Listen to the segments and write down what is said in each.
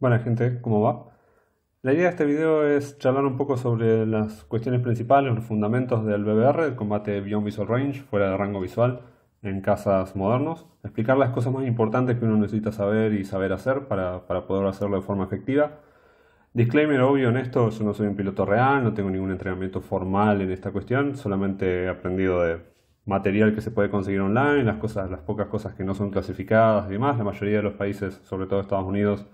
Bueno gente, ¿cómo va? La idea de este video es charlar un poco sobre las cuestiones principales, los fundamentos del BBR, el combate Beyond Visual Range, fuera de rango visual, en casas modernos, explicar las cosas más importantes que uno necesita saber y saber hacer para, poder hacerlo de forma efectiva. Disclaimer obvio en esto, yo no soy un piloto real, no tengo ningún entrenamiento formal en esta cuestión, solamente he aprendido de material que se puede conseguir online, las cosas, las pocas cosas que no son clasificadas y demás. La mayoría de los países, sobre todo Estados Unidos,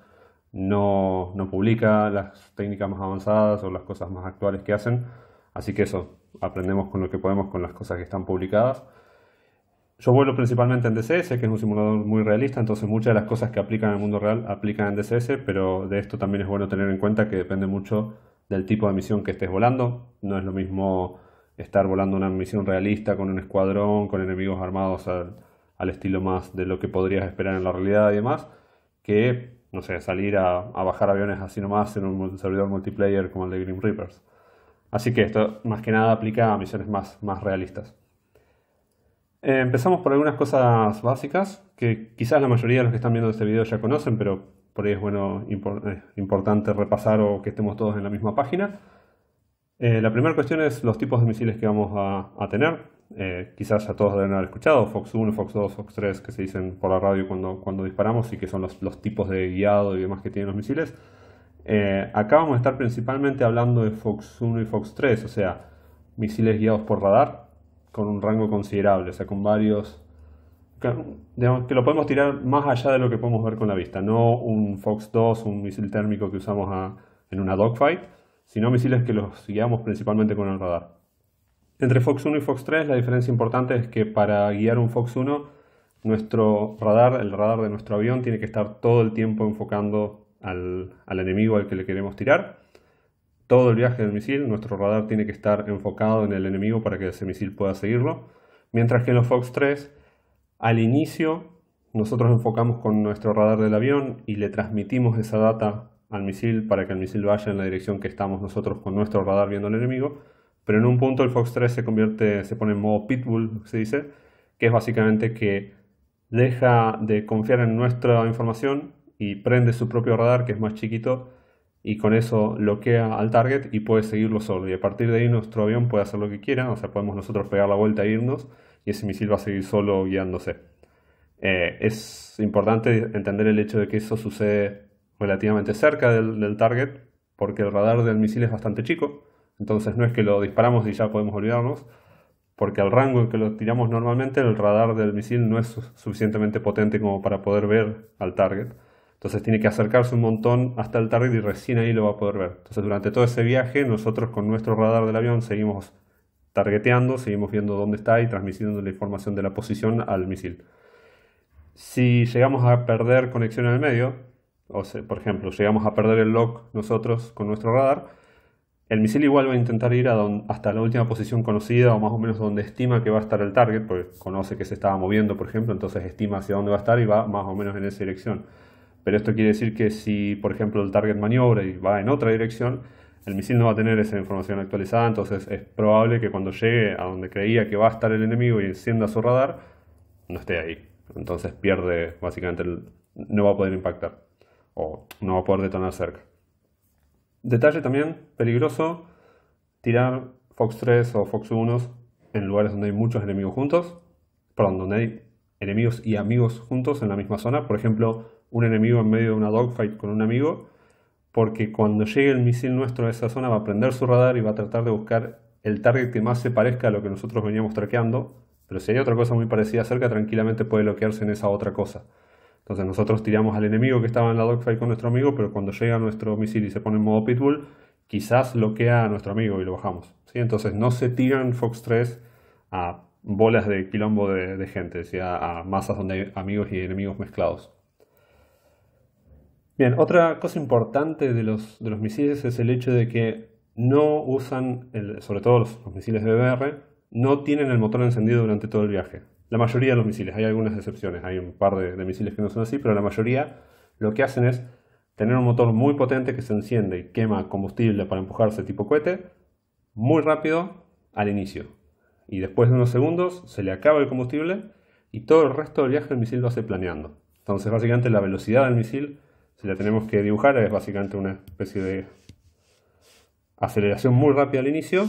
no, publica las técnicas más avanzadas o las cosas más actuales que hacen. Así que eso, aprendemos con lo que podemos con las cosas que están publicadas. Yo vuelo principalmente en DCS, que es un simulador muy realista, entonces muchas de las cosas que aplican en el mundo real aplican en DCS, pero de esto también es bueno tener en cuenta que depende mucho del tipo de misión que estés volando. No es lo mismo estar volando una misión realista con un escuadrón, con enemigos armados al, al estilo más de lo que podrías esperar en la realidad y demás, que no sé, salir a, bajar aviones así nomás en un servidor multiplayer como el de Grim Reapers. Así que esto más que nada aplica a misiones más, más realistas. Eh, empezamos por algunas cosas básicas que quizás la mayoría de los que están viendo este video ya conocen, pero por ahí es bueno, importante repasar o que estemos todos en la misma página. Eh, la primera cuestión es los tipos de misiles que vamos a, a tener. Eh, quizás ya todos deben haber escuchado, Fox 1, Fox 2, Fox 3, que se dicen por la radio cuando, disparamos y que son los, tipos de guiado y demás que tienen los misiles. Eh, acá vamos a estar principalmente hablando de Fox 1 y Fox 3, o sea, misiles guiados por radar con un rango considerable, o sea, con varios... Que, lo podemos tirar más allá de lo que podemos ver con la vista, no un Fox 2, un misil térmico que usamos ah, en una dogfight, sino misiles que los guiamos principalmente con el radar. Entre Fox 1 y Fox 3 la diferencia importante es que para guiar un Fox 1 nuestro radar, el radar de nuestro avión, tiene que estar todo el tiempo enfocando al, enemigo al que le queremos tirar. Todo el viaje del misil, nuestro radar tiene que estar enfocado en el enemigo para que ese misil pueda seguirlo. Mientras que en los Fox 3, al inicio, nosotros enfocamos con nuestro radar del avión y le transmitimos esa data al misil para que el misil vaya en la dirección que estamos nosotros con nuestro radar viendo al enemigo. Pero en un punto el Fox 3 se convierte, se pone en modo pitbull, se dice, que es básicamente que deja de confiar en nuestra información y prende su propio radar, que es más chiquito, y con eso bloquea al target y puede seguirlo solo. Y a partir de ahí nuestro avión puede hacer lo que quiera, o sea, podemos nosotros pegar la vuelta e irnos, y ese misil va a seguir solo guiándose. Eh, es importante entender el hecho de que eso sucede relativamente cerca del target, porque el radar del misil es bastante chico, entonces no es que lo disparamos y ya podemos olvidarnos, porque al rango en que lo tiramos normalmente el radar del misil no es suficientemente potente como para poder ver al target. Entonces tiene que acercarse un montón hasta el target y recién ahí lo va a poder ver. Entonces durante todo ese viaje nosotros con nuestro radar del avión seguimos targeteando, seguimos viendo dónde está y transmitiendo la información de la posición al misil. Si llegamos a perder conexión en el medio, o por ejemplo, llegamos a perder el lock nosotros con nuestro radar, el misil igual va a intentar ir hasta la última posición conocida o más o menos donde estima que va a estar el target, porque conoce que se estaba moviendo, por ejemplo, entonces estima hacia dónde va a estar y va más o menos en esa dirección. Pero esto quiere decir que si, por ejemplo, el target maniobra y va en otra dirección, el misil no va a tener esa información actualizada, entonces es probable que cuando llegue a donde creía que va a estar el enemigo y encienda su radar, no esté ahí. Entonces pierde, básicamente, el, no va a poder impactar o no va a poder detonar cerca. Detalle también peligroso, tirar Fox 3 o Fox 1 en lugares donde hay muchos enemigos juntos, perdón, donde hay enemigos y amigos juntos en la misma zona, por ejemplo, un enemigo en medio de una dogfight con un amigo, porque cuando llegue el misil nuestro a esa zona va a prender su radar y va a tratar de buscar el target que más se parezca a lo que nosotros veníamos traqueando, pero si hay otra cosa muy parecida cerca, tranquilamente puede bloquearse en esa otra cosa. Entonces nosotros tiramos al enemigo que estaba en la dogfight con nuestro amigo, pero cuando llega nuestro misil y se pone en modo pitbull, quizás bloquea a nuestro amigo y lo bajamos. ¿sí? Entonces no se tiran Fox 3 a bolas de quilombo de, gente, a, masas donde hay amigos y enemigos mezclados. Bien, otra cosa importante de los, misiles es el hecho de que no usan, sobre todo los, misiles misiles BBR, no tienen el motor encendido durante todo el viaje la mayoría de los misiles, hay algunas excepciones, hay un par de, misiles que no son así, pero la mayoría lo que hacen es tener un motor muy potente que se enciende y quema combustible para empujarse tipo cohete, muy rápido al inicio. Y después de unos segundos se le acaba el combustible y todo el resto del viaje el misil lo hace planeando. Entonces básicamente la velocidad del misil, si la tenemos que dibujar, es básicamente una especie de aceleración muy rápida al inicio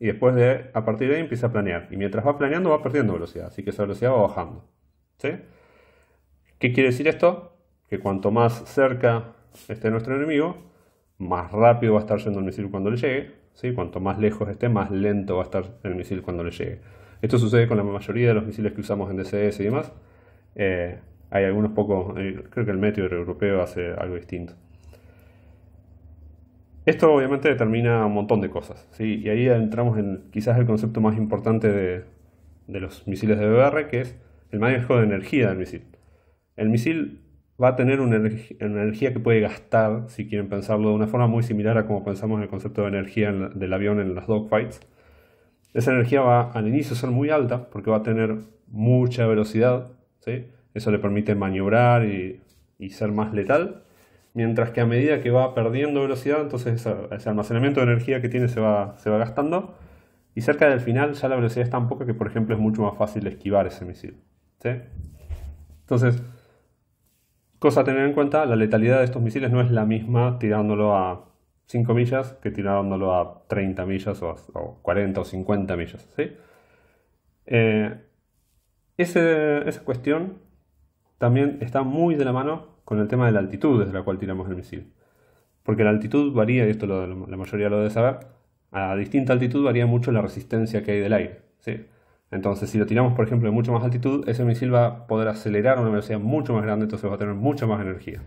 y después de, a partir de ahí empieza a planear. Y mientras va planeando va perdiendo velocidad, así que esa velocidad va bajando. ¿Qué quiere decir esto? Que cuanto más cerca esté nuestro enemigo, más rápido va a estar yendo el misil cuando le llegue. ¿sí? Cuanto más lejos esté, más lento va a estar el misil cuando le llegue. Esto sucede con la mayoría de los misiles que usamos en DCS y demás. Eh, hay algunos pocos, eh, creo que el Meteor europeo hace algo distinto. Esto obviamente determina un montón de cosas, ¿sí? y ahí entramos en quizás el concepto más importante de, de los misiles de BBR, que es el manejo de energía del misil. El misil va a tener una, energía que puede gastar, si quieren pensarlo de una forma muy similar a como pensamos en el concepto de energía del avión en las dogfights. Esa energía va al inicio a ser muy alta porque va a tener mucha velocidad, ¿sí? eso le permite maniobrar y, y ser más letal, mientras que a medida que va perdiendo velocidad, entonces ese almacenamiento de energía que tiene se va, se va gastando y cerca del final ya la velocidad es tan poca que por ejemplo es mucho más fácil esquivar ese misil. Entonces, cosa a tener en cuenta, la letalidad de estos misiles no es la misma tirándolo a 5 millas que tirándolo a 30 millas o, 40 o 50 millas. ¿sí? Eh, esa cuestión también está muy de la mano con el tema de la altitud desde la cual tiramos el misil. Porque la altitud varía, y esto la mayoría lo debe saber, a distinta altitud varía mucho la resistencia que hay del aire. ¿sí? Entonces, si lo tiramos, por ejemplo, de mucho más altitud, ese misil va a poder acelerar a una velocidad mucho más grande, entonces va a tener mucha más energía.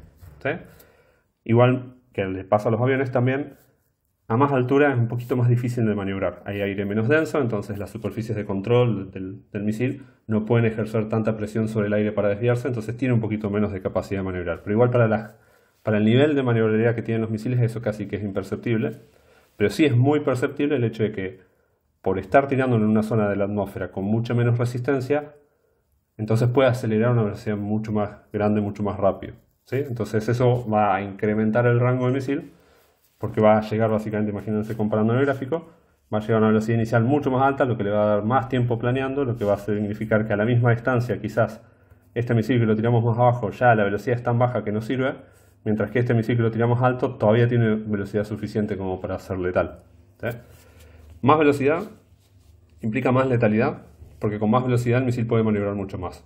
Igual que le pasa a los aviones también, a más altura es un poquito más difícil de maniobrar. Hay aire menos denso, entonces las superficies de control del, misil no pueden ejercer tanta presión sobre el aire para desviarse, entonces tiene un poquito menos de capacidad de maniobrar. Pero igual para, el nivel de maniobrabilidad que tienen los misiles eso casi que es imperceptible. Pero sí es muy perceptible el hecho de que por estar tirando en una zona de la atmósfera con mucha menos resistencia, entonces puede acelerar a una velocidad mucho más grande, mucho más rápido. ¿sí? Entonces eso va a incrementar el rango del misil porque va a llegar básicamente, imagínense comparando el gráfico, va a llegar a una velocidad inicial mucho más alta, lo que le va a dar más tiempo planeando, lo que va a significar que a la misma distancia quizás este misil que lo tiramos más abajo ya la velocidad es tan baja que no sirve, mientras que este misil que lo tiramos alto todavía tiene velocidad suficiente como para ser letal. Más velocidad implica más letalidad, porque con más velocidad el misil puede maniobrar mucho más.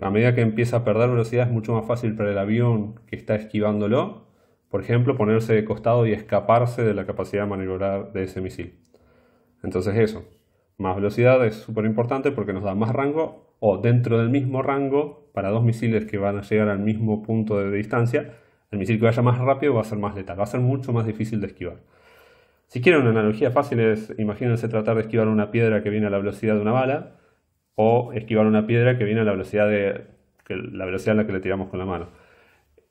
A medida que empieza a perder velocidad es mucho más fácil para el avión que está esquivándolo por ejemplo, ponerse de costado y escaparse de la capacidad de maniobrar de ese misil. Entonces eso, más velocidad es súper importante porque nos da más rango o dentro del mismo rango, para dos misiles que van a llegar al mismo punto de distancia, el misil que vaya más rápido va a ser más letal, va a ser mucho más difícil de esquivar. Si quieren una analogía fácil es, imagínense tratar de esquivar una piedra que viene a la velocidad de una bala o esquivar una piedra que viene a la velocidad de la velocidad a la que le tiramos con la mano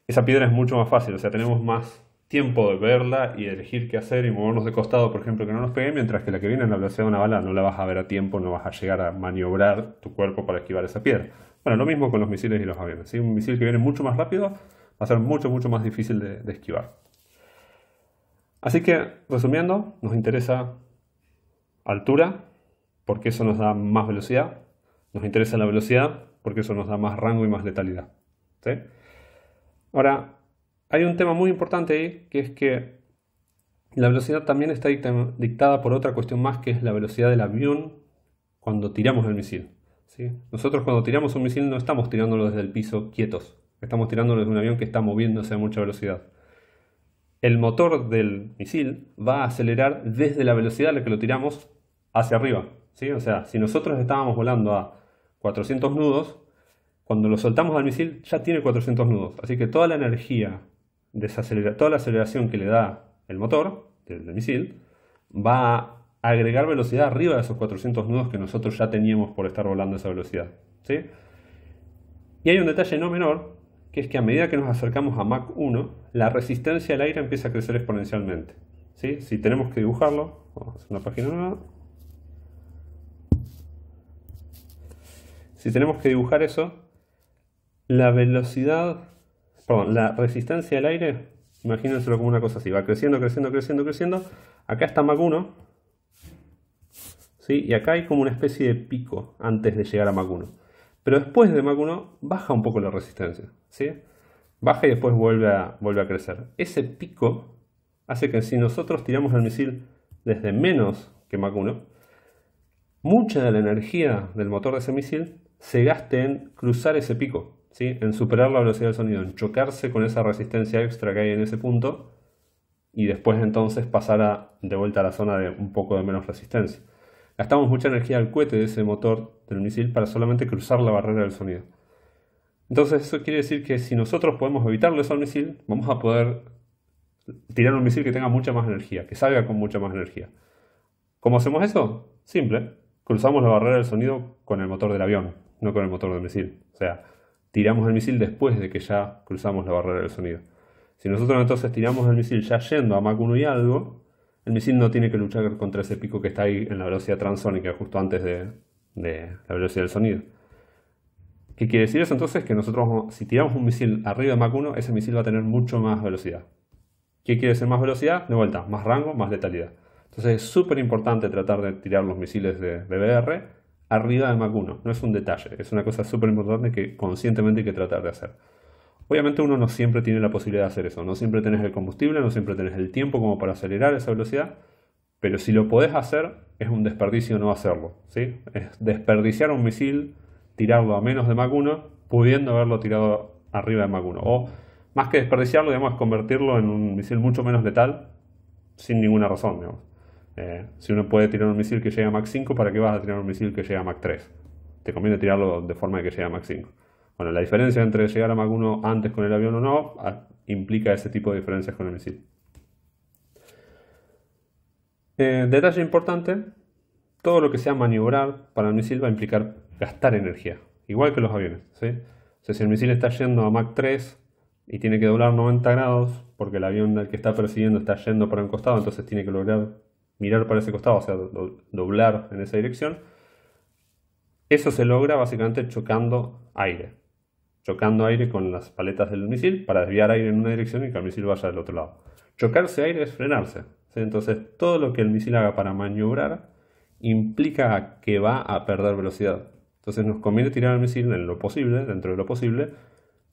esa piedra es mucho más fácil, o sea, tenemos más tiempo de verla y elegir qué hacer y movernos de costado, por ejemplo, que no nos pegue, mientras que la que viene en la velocidad de una bala no la vas a ver a tiempo, no vas a llegar a maniobrar tu cuerpo para esquivar esa piedra. Bueno, lo mismo con los misiles y los aviones. si Un misil que viene mucho más rápido va a ser mucho, mucho más difícil de, de esquivar. Así que, resumiendo, nos interesa altura, porque eso nos da más velocidad. Nos interesa la velocidad, porque eso nos da más rango y más letalidad. ¿sí? Ahora, hay un tema muy importante ahí, que es que la velocidad también está dictada por otra cuestión más, que es la velocidad del avión cuando tiramos el misil. Nosotros cuando tiramos un misil no estamos tirándolo desde el piso quietos, estamos tirándolo desde un avión que está moviéndose a mucha velocidad. El motor del misil va a acelerar desde la velocidad a la que lo tiramos hacia arriba. O sea, si nosotros estábamos volando a 400 nudos, cuando lo soltamos al misil ya tiene 400 nudos, así que toda la energía, toda la aceleración que le da el motor del, misil va a agregar velocidad arriba de esos 400 nudos que nosotros ya teníamos por estar volando a esa velocidad. Y hay un detalle no menor, que es que a medida que nos acercamos a Mach 1, la resistencia al aire empieza a crecer exponencialmente. ¿sí? Si tenemos que dibujarlo, vamos a hacer una página nueva. Si tenemos que dibujar eso, la velocidad, perdón, la resistencia del aire, imagínenselo como una cosa así, va creciendo, creciendo, creciendo, creciendo. Acá está Mach 1, ¿sí? y acá hay como una especie de pico antes de llegar a Mach 1. Pero después de Mach 1 baja un poco la resistencia, ¿sí? baja y después vuelve a, vuelve a crecer. Ese pico hace que si nosotros tiramos el misil desde menos que Mach 1, mucha de la energía del motor de ese misil se gaste en cruzar ese pico en superar la velocidad del sonido, en chocarse con esa resistencia extra que hay en ese punto y después entonces pasar de vuelta a la zona de un poco de menos resistencia. Gastamos mucha energía al cohete de ese motor del misil para solamente cruzar la barrera del sonido. Entonces eso quiere decir que si nosotros podemos evitarle eso al misil, vamos a poder tirar un misil que tenga mucha más energía, que salga con mucha más energía. ¿Cómo hacemos eso? Simple. Cruzamos la barrera del sonido con el motor del avión, no con el motor del misil. O sea, tiramos el misil después de que ya cruzamos la barrera del sonido. Si nosotros entonces tiramos el misil ya yendo a Mach 1 y algo, el misil no tiene que luchar contra ese pico que está ahí en la velocidad transónica, justo antes de, la velocidad del sonido. ¿Qué quiere decir eso entonces? Que nosotros, si tiramos un misil arriba de Mach 1, ese misil va a tener mucho más velocidad. ¿Qué quiere decir más velocidad? De vuelta, más rango, más letalidad. Entonces es súper importante tratar de tirar los misiles de BBR arriba de Mac 1. No es un detalle, es una cosa súper importante que conscientemente hay que tratar de hacer. Obviamente uno no siempre tiene la posibilidad de hacer eso, no siempre tenés el combustible, no siempre tenés el tiempo como para acelerar esa velocidad, pero si lo podés hacer, es un desperdicio no hacerlo. ¿sí? Es desperdiciar un misil, tirarlo a menos de Mach 1, pudiendo haberlo tirado arriba de Mach 1. O más que desperdiciarlo, digamos, convertirlo en un misil mucho menos letal, sin ninguna razón. Digamos. Eh, si uno puede tirar un misil que llega a Mach 5, ¿para qué vas a tirar un misil que llega a Mach 3? Te conviene tirarlo de forma de que llegue a Mach 5. Bueno, la diferencia entre llegar a Mach 1 antes con el avión o no ah, implica ese tipo de diferencias con el misil. Eh, detalle importante, todo lo que sea maniobrar para el misil va a implicar gastar energía, igual que los aviones. si el misil está yendo a Mach 3 y tiene que doblar 90 grados porque el avión al que está persiguiendo está yendo para un costado, entonces tiene que lograr mirar para ese costado, o sea, doblar en esa dirección, eso se logra básicamente chocando aire, chocando aire con las paletas del misil para desviar aire en una dirección y que el misil vaya del otro lado. Chocarse aire es frenarse, entonces todo lo que el misil haga para maniobrar implica que va a perder velocidad. Entonces nos conviene tirar el misil en lo posible, dentro de lo posible,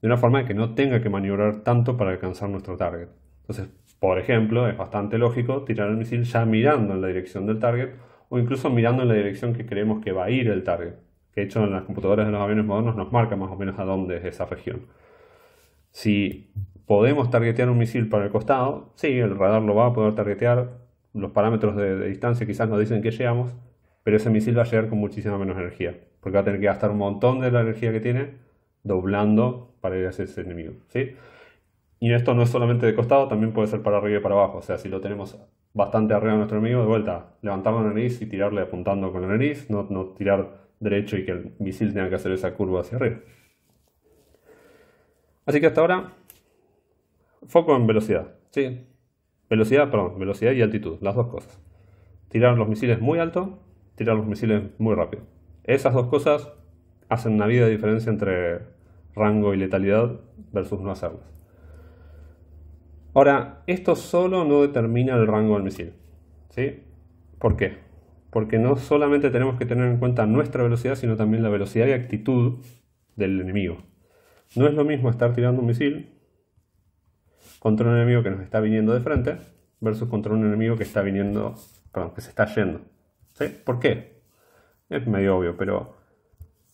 de una forma que no tenga que maniobrar tanto para alcanzar nuestro target. Entonces, por ejemplo, es bastante lógico tirar el misil ya mirando en la dirección del target o incluso mirando en la dirección que creemos que va a ir el target. Que de hecho en las computadoras de los aviones modernos nos marca más o menos a dónde es esa región. Si podemos targetear un misil para el costado, sí, el radar lo va a poder targetear, los parámetros de, distancia quizás nos dicen que llegamos, pero ese misil va a llegar con muchísima menos energía, porque va a tener que gastar un montón de la energía que tiene doblando para ir hacia ese enemigo. ¿sí? Y esto no es solamente de costado, también puede ser para arriba y para abajo. O sea, si lo tenemos bastante arriba de nuestro enemigo, de vuelta, levantar la nariz y tirarle apuntando con la nariz, no, tirar derecho y que el misil tenga que hacer esa curva hacia arriba. Así que hasta ahora, foco en velocidad. ¿sí? Velocidad, perdón, velocidad y altitud, las dos cosas. Tirar los misiles muy alto, tirar los misiles muy rápido. Esas dos cosas hacen una vida de diferencia entre rango y letalidad versus no hacerlas. Ahora, esto solo no determina el rango del misil. ¿sí? ¿Por qué? Porque no solamente tenemos que tener en cuenta nuestra velocidad, sino también la velocidad y actitud del enemigo. No es lo mismo estar tirando un misil contra un enemigo que nos está viniendo de frente versus contra un enemigo que está viniendo, perdón, que se está yendo. ¿Sí? ¿Por qué? Es medio obvio, pero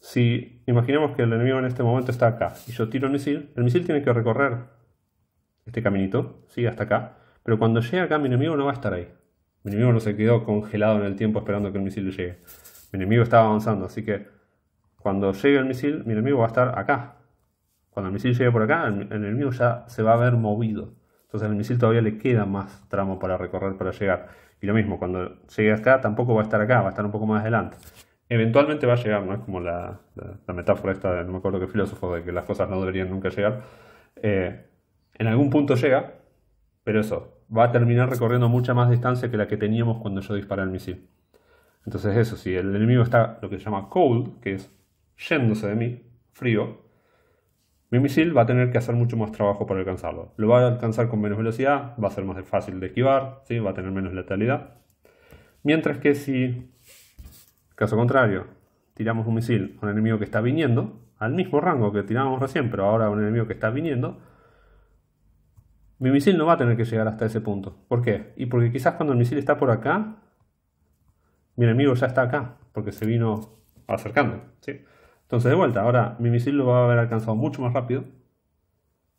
si imaginamos que el enemigo en este momento está acá y yo tiro el misil, el misil tiene que recorrer este caminito, sí, hasta acá. Pero cuando llegue acá, mi enemigo no va a estar ahí. Mi enemigo no se quedó congelado en el tiempo esperando que el misil llegue. Mi enemigo estaba avanzando, así que cuando llegue el misil, mi enemigo va a estar acá. Cuando el misil llegue por acá, el, enemigo ya se va a haber movido. Entonces el misil todavía le queda más tramo para recorrer para llegar. Y lo mismo, cuando llegue acá tampoco va a estar acá, va a estar un poco más adelante. Eventualmente va a llegar, ¿no? Es como la, metáfora esta, de, no me acuerdo qué filósofo, de que las cosas no deberían nunca llegar. Eh, en algún punto llega, pero eso, va a terminar recorriendo mucha más distancia que la que teníamos cuando yo disparé el misil. Entonces eso, si el enemigo está lo que se llama cold, que es yéndose de mí, frío, mi misil va a tener que hacer mucho más trabajo para alcanzarlo. Lo va a alcanzar con menos velocidad, va a ser más fácil de esquivar, va a tener menos letalidad. Mientras que si, caso contrario, tiramos un misil a un enemigo que está viniendo, al mismo rango que tirábamos recién, pero ahora a un enemigo que está viniendo, mi misil no va a tener que llegar hasta ese punto. ¿Por qué? Y porque quizás cuando el misil está por acá, mi enemigo ya está acá, porque se vino acercando. ¿sí? Entonces, de vuelta, ahora mi misil lo va a haber alcanzado mucho más rápido,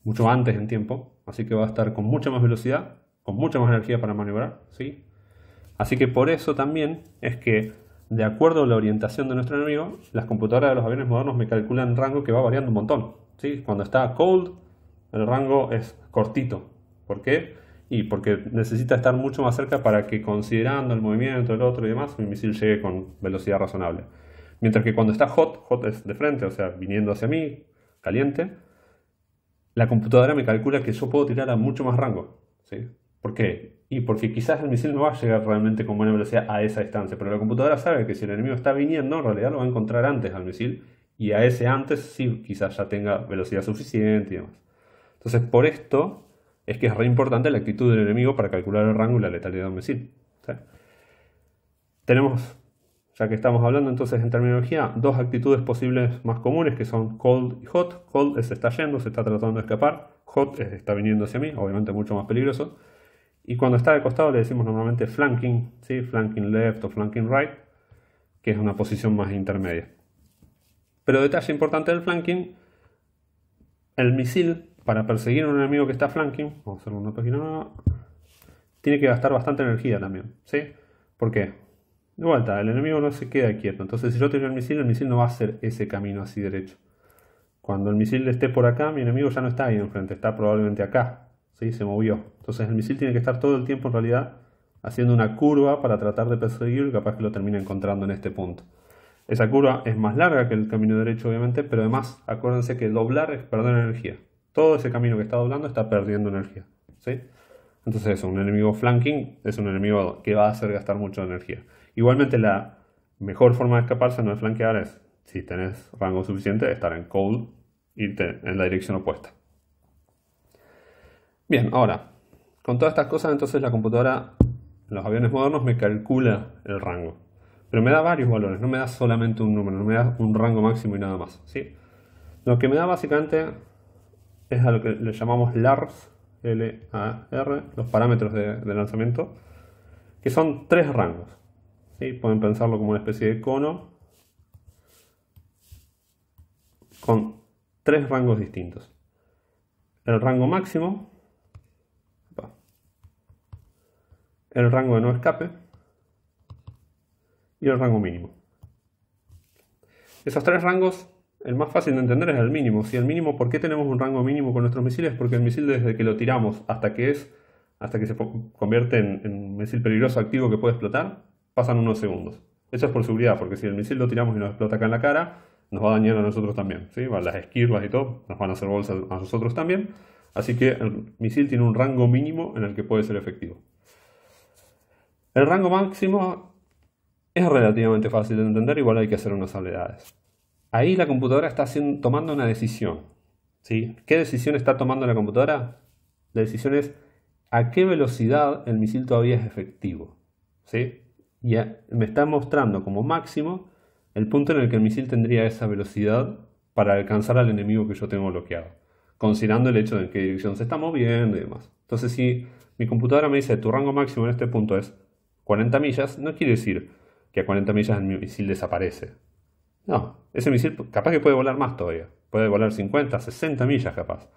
mucho antes en tiempo, así que va a estar con mucha más velocidad, con mucha más energía para maniobrar. ¿sí? Así que por eso también es que, de acuerdo a la orientación de nuestro enemigo, las computadoras de los aviones modernos me calculan rango que va variando un montón. ¿sí? Cuando está cold, el rango es cortito, ¿Por qué? Y porque necesita estar mucho más cerca para que considerando el movimiento, del otro y demás, mi misil llegue con velocidad razonable. Mientras que cuando está hot, hot es de frente, o sea, viniendo hacia mí, caliente, la computadora me calcula que yo puedo tirar a mucho más rango. ¿sí? ¿Por qué? Y porque quizás el misil no va a llegar realmente con buena velocidad a esa distancia, pero la computadora sabe que si el enemigo está viniendo, en realidad lo va a encontrar antes al misil, y a ese antes sí quizás ya tenga velocidad suficiente y demás. Entonces, por esto, es que es re importante la actitud del enemigo para calcular el rango y la letalidad de un misil. Tenemos, ya que estamos hablando entonces en terminología, dos actitudes posibles más comunes que son cold y hot. Cold es está yendo, se está tratando de escapar. Hot es está viniendo hacia mí, obviamente mucho más peligroso. Y cuando está de costado le decimos normalmente flanking, ¿sí? flanking left o flanking right, que es una posición más intermedia. Pero detalle importante del flanking, el misil para perseguir a un enemigo que está flanking, vamos a hacer una página nueva, tiene que gastar bastante energía también, ¿sí? ¿Por qué? De vuelta, el enemigo no se queda quieto, entonces si yo tengo el misil, el misil no va a hacer ese camino así derecho. Cuando el misil esté por acá, mi enemigo ya no está ahí enfrente, está probablemente acá, ¿sí? Se movió. Entonces el misil tiene que estar todo el tiempo en realidad haciendo una curva para tratar de perseguirlo y capaz que lo termine encontrando en este punto. Esa curva es más larga que el camino derecho, obviamente, pero además acuérdense que doblar es perder energía todo ese camino que está doblando está perdiendo energía. ¿sí? Entonces eso, un enemigo flanking es un enemigo que va a hacer gastar mucha energía. Igualmente la mejor forma de escaparse no es flanquear, es si tenés rango suficiente, estar en cold, irte en la dirección opuesta. Bien, ahora, con todas estas cosas entonces la computadora, los aviones modernos me calcula el rango. Pero me da varios valores, no me da solamente un número, no me da un rango máximo y nada más. ¿sí? Lo que me da básicamente es a lo que le llamamos LARS, L-A-R, los parámetros de, lanzamiento, que son tres rangos. ¿sí? Pueden pensarlo como una especie de cono con tres rangos distintos. El rango máximo, el rango de no escape y el rango mínimo. Esos tres rangos el más fácil de entender es el mínimo. Si el mínimo, ¿por qué tenemos un rango mínimo con nuestros misiles? Porque el misil desde que lo tiramos hasta que es, hasta que se convierte en, un misil peligroso activo que puede explotar, pasan unos segundos. Eso es por seguridad, porque si el misil lo tiramos y nos explota acá en la cara, nos va a dañar a nosotros también. ¿sí? Las esquirlas y todo nos van a hacer bolsas a nosotros también. Así que el misil tiene un rango mínimo en el que puede ser efectivo. El rango máximo es relativamente fácil de entender, igual hay que hacer unas salvedades. Ahí la computadora está tomando una decisión. ¿Qué decisión está tomando la computadora? La decisión es a qué velocidad el misil todavía es efectivo. Y me está mostrando como máximo el punto en el que el misil tendría esa velocidad para alcanzar al enemigo que yo tengo bloqueado, considerando el hecho de en qué dirección se está moviendo y demás. Entonces, si mi computadora me dice tu rango máximo en este punto es 40 millas, no quiere decir que a 40 millas el misil desaparece. No, ese misil capaz que puede volar más todavía. Puede volar 50, 60 millas capaz.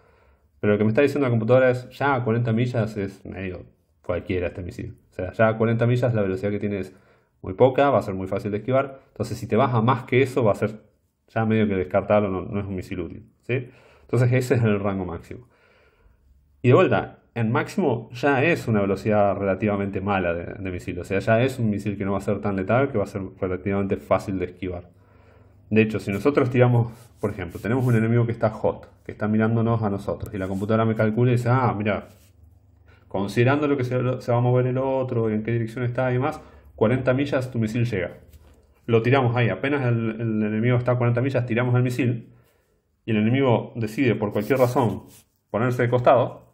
Pero lo que me está diciendo la computadora es, ya a 40 millas es medio cualquiera este misil. O sea, ya a 40 millas la velocidad que tiene es muy poca, va a ser muy fácil de esquivar. Entonces, si te vas a más que eso, va a ser ya medio que descartarlo, no, es un misil útil. ¿sí? Entonces, ese es el rango máximo. Y de vuelta, en máximo ya es una velocidad relativamente mala de, de misil. O sea, ya es un misil que no va a ser tan letal, que va a ser relativamente fácil de esquivar. De hecho, si nosotros tiramos, por ejemplo, tenemos un enemigo que está hot, que está mirándonos a nosotros, y la computadora me calcula y dice, ah, mira, considerando lo que se, va a mover el otro, en qué dirección está y demás, 40 millas tu misil llega. Lo tiramos ahí, apenas el, enemigo está a 40 millas, tiramos el misil, y el enemigo decide por cualquier razón ponerse de costado,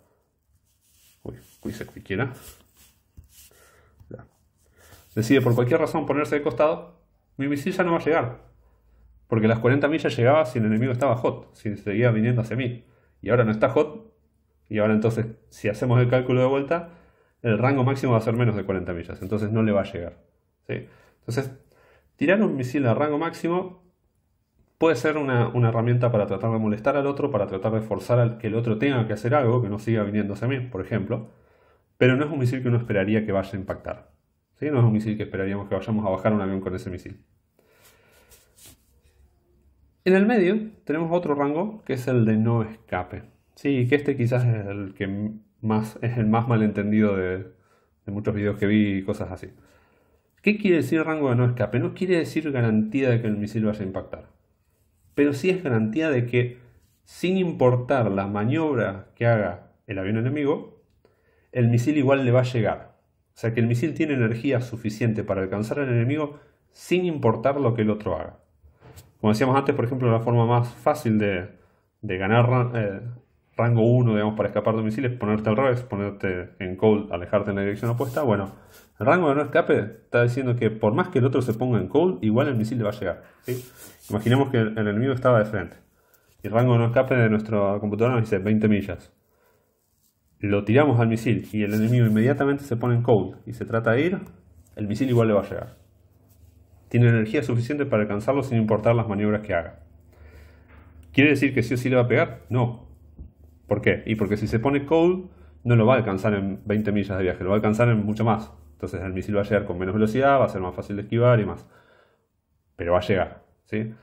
uy, cuise quiera, decide por cualquier razón ponerse de costado, mi misil ya no va a llegar porque las 40 millas llegaba si el enemigo estaba hot, si seguía viniendo hacia mí. Y ahora no está hot. Y ahora entonces, si hacemos el cálculo de vuelta, el rango máximo va a ser menos de 40 millas. Entonces no le va a llegar. Entonces, tirar un misil a rango máximo puede ser una, herramienta para tratar de molestar al otro, para tratar de forzar al que el otro tenga que hacer algo, que no siga viniendo hacia mí, por ejemplo. Pero no es un misil que uno esperaría que vaya a impactar. No es un misil que esperaríamos que vayamos a bajar un avión con ese misil. En el medio tenemos otro rango que es el de no escape. Sí, que este quizás es el que más es el más malentendido de, de muchos videos que vi y cosas así. ¿Qué quiere decir rango de no escape? No quiere decir garantía de que el misil vaya a impactar. Pero sí es garantía de que, sin importar la maniobra que haga el avión enemigo, el misil igual le va a llegar. O sea que el misil tiene energía suficiente para alcanzar al enemigo sin importar lo que el otro haga. Como decíamos antes, por ejemplo, la forma más fácil de, de ganar eh, rango 1, digamos, para escapar de misiles, ponerte al revés, ponerte en cold, alejarte en la dirección opuesta. Bueno, el rango de no escape está diciendo que por más que el otro se ponga en cold, igual el misil le va a llegar. Imaginemos que el, enemigo estaba de frente. Y el rango de no escape de nuestro computador nos dice 20 millas. Lo tiramos al misil y el enemigo inmediatamente se pone en cold y se trata de ir, el misil igual le va a llegar tiene energía suficiente para alcanzarlo sin importar las maniobras que haga. ¿Quiere decir que sí o sí le va a pegar? No. ¿Por qué? Y porque si se pone cold, no lo va a alcanzar en 20 millas de viaje, lo va a alcanzar en mucho más. Entonces el misil va a llegar con menos velocidad, va a ser más fácil de esquivar y más. Pero va a llegar, ¿sí?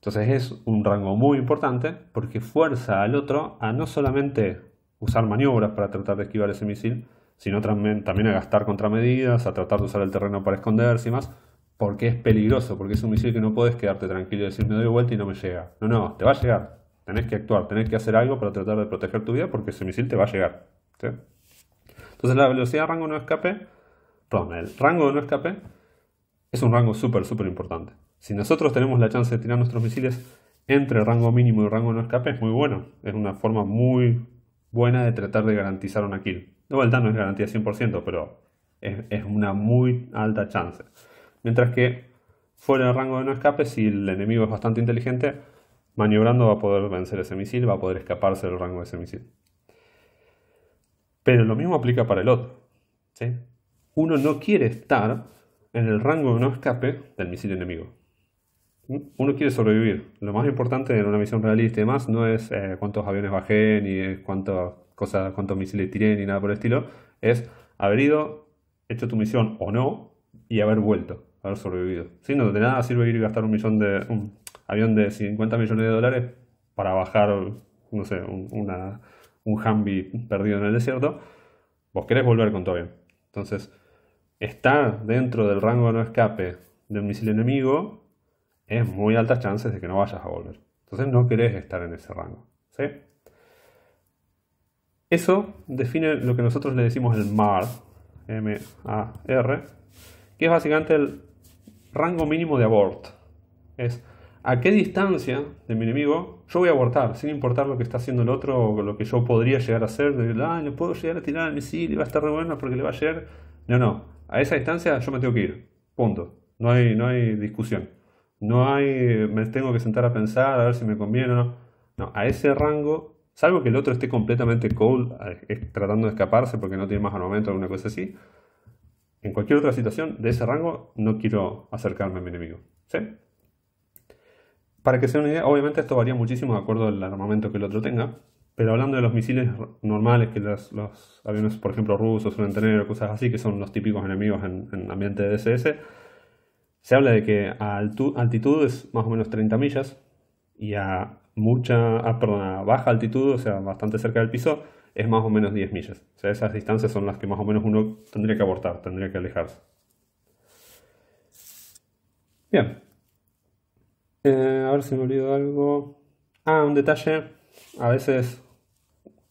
Entonces es un rango muy importante porque fuerza al otro a no solamente usar maniobras para tratar de esquivar ese misil, sino también, también a gastar contramedidas, a tratar de usar el terreno para esconderse y más porque es peligroso, porque es un misil que no puedes quedarte tranquilo y decir me doy vuelta y no me llega. No, no, te va a llegar. Tenés que actuar, tenés que hacer algo para tratar de proteger tu vida porque ese misil te va a llegar. Entonces la velocidad de rango no escape, perdón, el rango no escape es un rango súper, súper importante. Si nosotros tenemos la chance de tirar nuestros misiles entre rango mínimo y rango no escape, es muy bueno. Es una forma muy buena de tratar de garantizar una kill. De vuelta no es garantía 100%, pero es una muy alta chance. Mientras que fuera del rango de no escape, si el enemigo es bastante inteligente, maniobrando va a poder vencer ese misil, va a poder escaparse del rango de ese misil. Pero lo mismo aplica para el otro. Uno no quiere estar en el rango de no escape del misil enemigo. Uno quiere sobrevivir. Lo más importante en una misión realista y demás no es eh, cuántos aviones bajé, ni cuántas cosas, cuántos misiles tiré, ni nada por el estilo. Es haber ido, hecho tu misión o no, y haber vuelto haber sobrevivido. Si no de nada sirve ir y gastar un millón de. un avión de 50 millones de dólares para bajar, no sé, un, una, un Humvee perdido en el desierto. Vos querés volver con todo bien. Entonces, está dentro del rango de no escape de un misil enemigo, es muy altas chances de que no vayas a volver. Entonces no querés estar en ese rango. Eso define lo que nosotros le decimos el MAR, M-A-R, que es básicamente el rango mínimo de abort. Es a qué distancia de mi enemigo yo voy a abortar, sin importar lo que está haciendo el otro o lo que yo podría llegar a hacer. De, ah, le puedo llegar a tirar el misil y va a estar re porque le va a llegar. No, no. A esa distancia yo me tengo que ir. Punto. No hay, no hay discusión. No hay, eh, me tengo que sentar a pensar a ver si me conviene o no. No, a ese rango, salvo que el otro esté completamente cold, eh, tratando de escaparse porque no tiene más armamento o alguna cosa así, en cualquier otra situación de ese rango no quiero acercarme a mi enemigo. ¿Sí? Para que sea una idea, obviamente esto varía muchísimo de acuerdo al armamento que el otro tenga, pero hablando de los misiles normales que los, aviones, por ejemplo, rusos suelen tener cosas así, que son los típicos enemigos en, ambiente de DSS, se habla de que a altitud es más o menos 30 millas y a mucha, a baja altitud, o sea, bastante cerca del piso, es más o menos 10 millas. O sea, esas distancias son las que más o menos uno tendría que abortar, tendría que alejarse. Bien. Eh, a ver si me olvido algo. Ah, un detalle. A veces,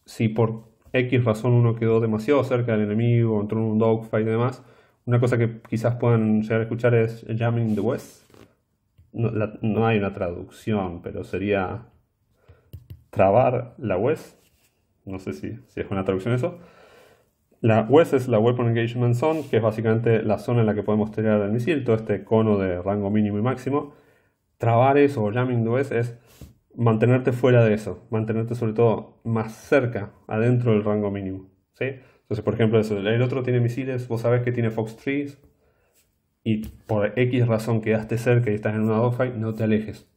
si por X razón uno quedó demasiado cerca del enemigo, entró en un dogfight y demás, una cosa que quizás puedan llegar a escuchar es Jamming the West. No, no hay una traducción, pero sería trabar la West no sé si, si es una traducción eso. La WES es la Weapon Engagement Zone, que es básicamente la zona en la que podemos tirar el misil, todo este cono de rango mínimo y máximo. Trabar o jamming the WES es mantenerte fuera de eso, mantenerte sobre todo más cerca, adentro del rango mínimo. Entonces, por ejemplo, el otro tiene misiles, vos sabés que tiene Fox 3 y por X razón quedaste cerca y estás en una dogfight, no te alejes.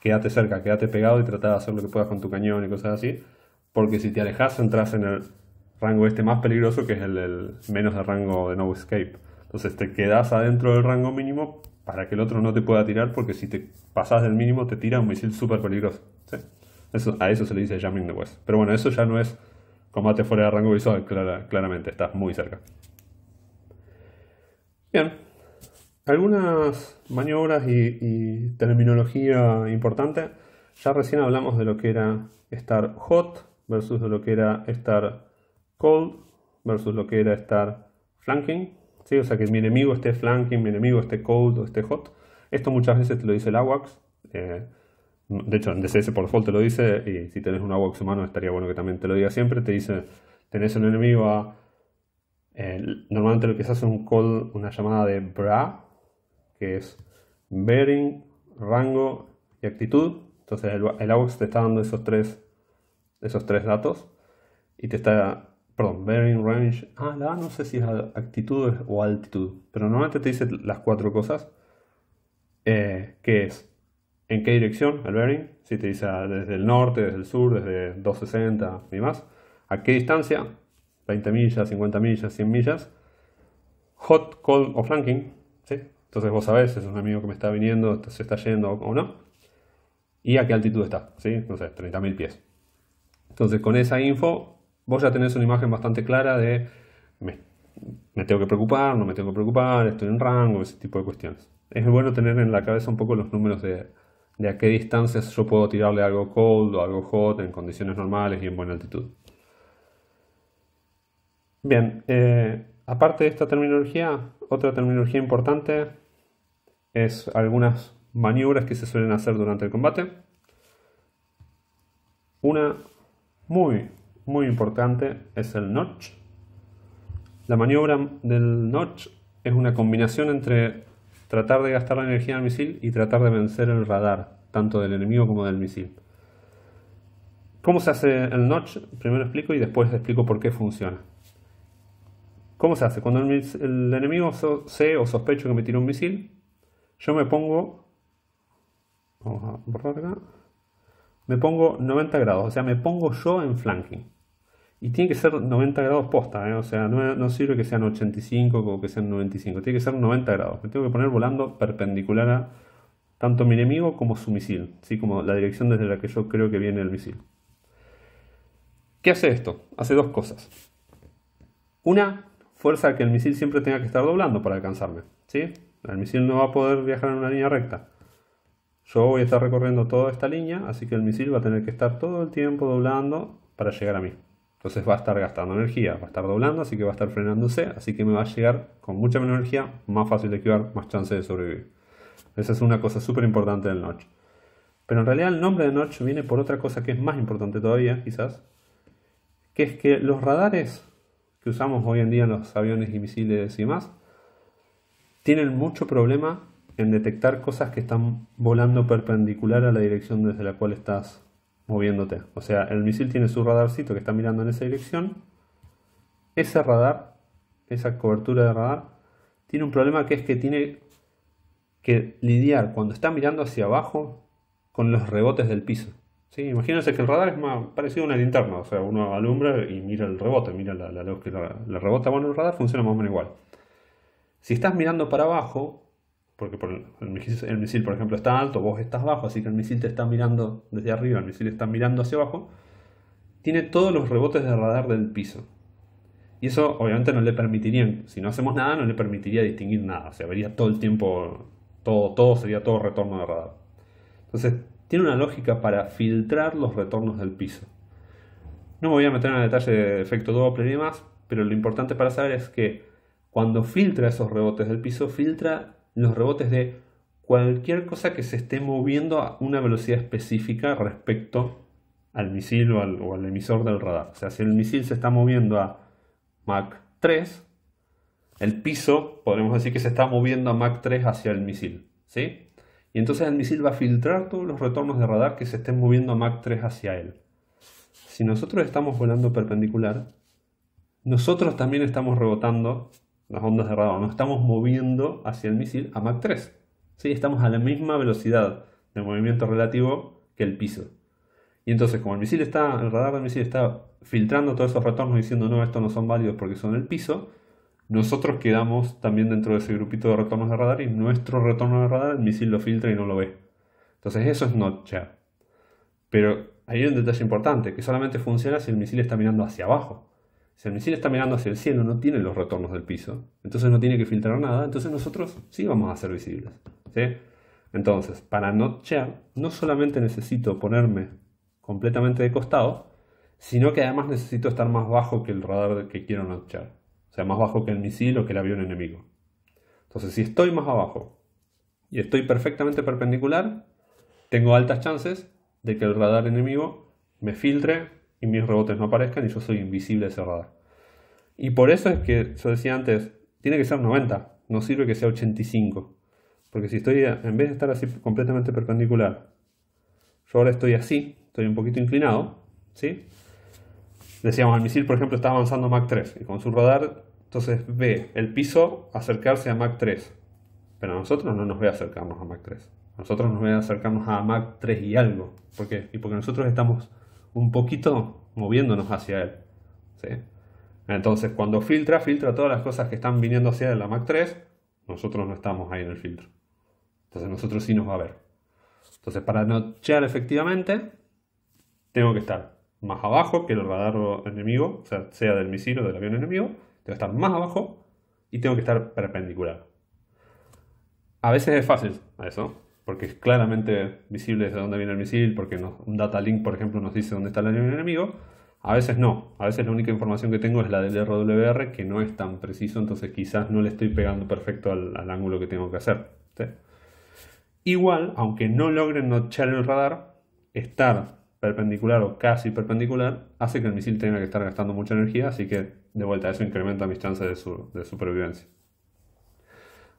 Quédate cerca, quédate pegado y tratar de hacer lo que puedas con tu cañón y cosas así porque si te alejas entras en el rango este más peligroso que es el, menos de rango de no escape. Entonces te quedas adentro del rango mínimo para que el otro no te pueda tirar porque si te pasas del mínimo te tira un misil súper peligroso. a eso se le dice jamming the west. Pero bueno, eso ya no es combate fuera de rango visual, claramente, estás muy cerca. Bien, algunas maniobras y, terminología importante. Ya recién hablamos de lo que era estar hot, versus lo que era estar cold versus lo que era estar flanking. ¿sí? O sea, que mi enemigo esté flanking, mi enemigo esté cold o esté hot. Esto muchas veces te lo dice el AWACS. Eh, de hecho, en DCS por default te lo dice, y si tenés un AWACS humano estaría bueno que también te lo diga siempre. Te dice, tenés un enemigo a... Eh, normalmente lo que se hace es un call, una llamada de bra, que es bearing, rango y actitud. Entonces el, el AWACS te está dando esos tres esos tres datos y te está, perdón, bearing range, ah, no sé si es actitud o altitud, pero normalmente te dice las cuatro cosas, eh, que es en qué dirección el bearing, si te dice desde el norte, desde el sur, desde 260 y más, a qué distancia, 20 millas, 50 millas, 100 millas, hot, cold o flanking, entonces vos sabés si es un amigo que me está viniendo, se está yendo o no, y a qué altitud está, ¿sí? no sé, 30.000 pies. Entonces con esa info vos ya tenés una imagen bastante clara de me, tengo que preocupar, no me tengo que preocupar, estoy en rango, ese tipo de cuestiones. Es bueno tener en la cabeza un poco los números de, de a qué distancias yo puedo tirarle algo cold o algo hot en condiciones normales y en buena altitud. Bien, eh, aparte de esta terminología, otra terminología importante es algunas maniobras que se suelen hacer durante el combate. Una muy, muy importante es el notch. La maniobra del notch es una combinación entre tratar de gastar la energía del misil y tratar de vencer el radar, tanto del enemigo como del misil. ¿Cómo se hace el notch? Primero explico y después explico por qué funciona. ¿Cómo se hace? Cuando el, enemigo sé o sospecho que me tiró un misil, yo me pongo... Vamos a borrar acá me pongo 90 grados, o sea, me pongo yo en flanking. Y tiene que ser 90 grados posta, ¿eh? o sea, no, sirve que sean 85 o que sean 95, tiene que ser 90 grados. Me tengo que poner volando perpendicular a tanto mi enemigo como su misil, ¿sí? como la dirección desde la que yo creo que viene el misil. ¿Qué hace esto? Hace dos cosas. Una, fuerza que el misil siempre tenga que estar doblando para alcanzarme. ¿sí? El misil no va a poder viajar en una línea recta. Yo voy a estar recorriendo toda esta línea, así que el misil va a tener que estar todo el tiempo doblando para llegar a mí. Entonces va a estar gastando energía, va a estar doblando, así que va a estar frenándose, así que me va a llegar con mucha menos energía, más fácil de esquivar, más chance de sobrevivir. Esa es una cosa súper importante del Notch. Pero en realidad el nombre de Notch viene por otra cosa que es más importante todavía, quizás, que es que los radares que usamos hoy en día en los aviones y misiles y más, tienen mucho problema en detectar cosas que están volando perpendicular a la dirección desde la cual estás moviéndote. O sea, el misil tiene su radarcito que está mirando en esa dirección. Ese radar, esa cobertura de radar, tiene un problema que es que tiene que lidiar cuando está mirando hacia abajo con los rebotes del piso. Imagínense que el radar es más parecido a una linterna, o sea, uno alumbra y mira el rebote, mira la, la luz que la rebota. Bueno, el radar funciona más o menos igual. Si estás mirando para abajo, porque el, misil, por ejemplo, está alto, vos estás bajo, así que el misil te está mirando desde arriba, el misil está mirando hacia abajo, tiene todos los rebotes de radar del piso. Y eso obviamente no le permitiría, si no hacemos nada, no le permitiría distinguir nada, o sea, vería todo el tiempo, todo, todo sería todo retorno de radar. Entonces, tiene una lógica para filtrar los retornos del piso. No me voy a meter en el detalle de efecto Doppler y demás, pero lo importante para saber es que cuando filtra esos rebotes del piso, filtra los rebotes de cualquier cosa que se esté moviendo a una velocidad específica respecto al misil o al, emisor del radar. O sea, si el misil se está moviendo a Mach 3, el piso, podemos decir que se está moviendo a Mach 3 hacia el misil, ¿sí? Y entonces el misil va a filtrar todos los retornos de radar que se estén moviendo a Mach 3 hacia él. Si nosotros estamos volando perpendicular, nosotros también estamos rebotando las ondas de radar, nos estamos moviendo hacia el misil a Mach 3. Estamos a la misma velocidad de movimiento relativo que el piso. Y entonces, como el misil está, el radar del misil está filtrando todos esos retornos diciendo no, estos no son válidos porque son el piso, nosotros quedamos también dentro de ese grupito de retornos de radar y nuestro retorno de radar el misil lo filtra y no lo ve. Entonces, eso es not Pero hay un detalle importante, que solamente funciona si el misil está mirando hacia abajo. Si el misil está mirando hacia el cielo, no tiene los retornos del piso, entonces no tiene que filtrar nada, entonces nosotros sí vamos a ser visibles. Entonces, para notchear, no solamente necesito ponerme completamente de costado, sino que además necesito estar más bajo que el radar que quiero notchear. O sea, más bajo que el misil o que el avión enemigo. Entonces, si estoy más abajo y estoy perfectamente perpendicular, tengo altas chances de que el radar enemigo me filtre y mis rebotes no aparezcan y yo soy invisible a ese radar. Y por eso es que yo decía antes, tiene que ser 90, no sirve que sea 85. Porque si estoy, en vez de estar así completamente perpendicular, yo ahora estoy así, estoy un poquito inclinado, ¿sí? Decíamos, el misil, por ejemplo, está avanzando Mac 3 y con su radar, entonces ve el piso acercarse a Mac 3. Pero nosotros no nos ve acercarnos a Mac 3. nosotros nos ve acercarnos a Mac 3 y algo. ¿Por qué? Y porque nosotros estamos un poquito moviéndonos hacia él. Entonces, cuando filtra, filtra todas las cosas que están viniendo hacia la Mac 3. Nosotros no estamos ahí en el filtro. Entonces, nosotros sí nos va a ver. Entonces, para nochear efectivamente, tengo que estar más abajo que el radar enemigo, sea, sea del misil o del avión enemigo. Tengo que estar más abajo y tengo que estar perpendicular. A veces es fácil a eso, porque es claramente visible desde dónde viene el misil, porque un data link, por ejemplo, nos dice dónde está el enemigo. A veces no, a veces la única información que tengo es la del RWR, que no es tan preciso, entonces quizás no le estoy pegando perfecto al, ángulo que tengo que hacer. Igual, aunque no logren notchar el radar, estar perpendicular o casi perpendicular hace que el misil tenga que estar gastando mucha energía, así que de vuelta eso incrementa mis chances de, supervivencia.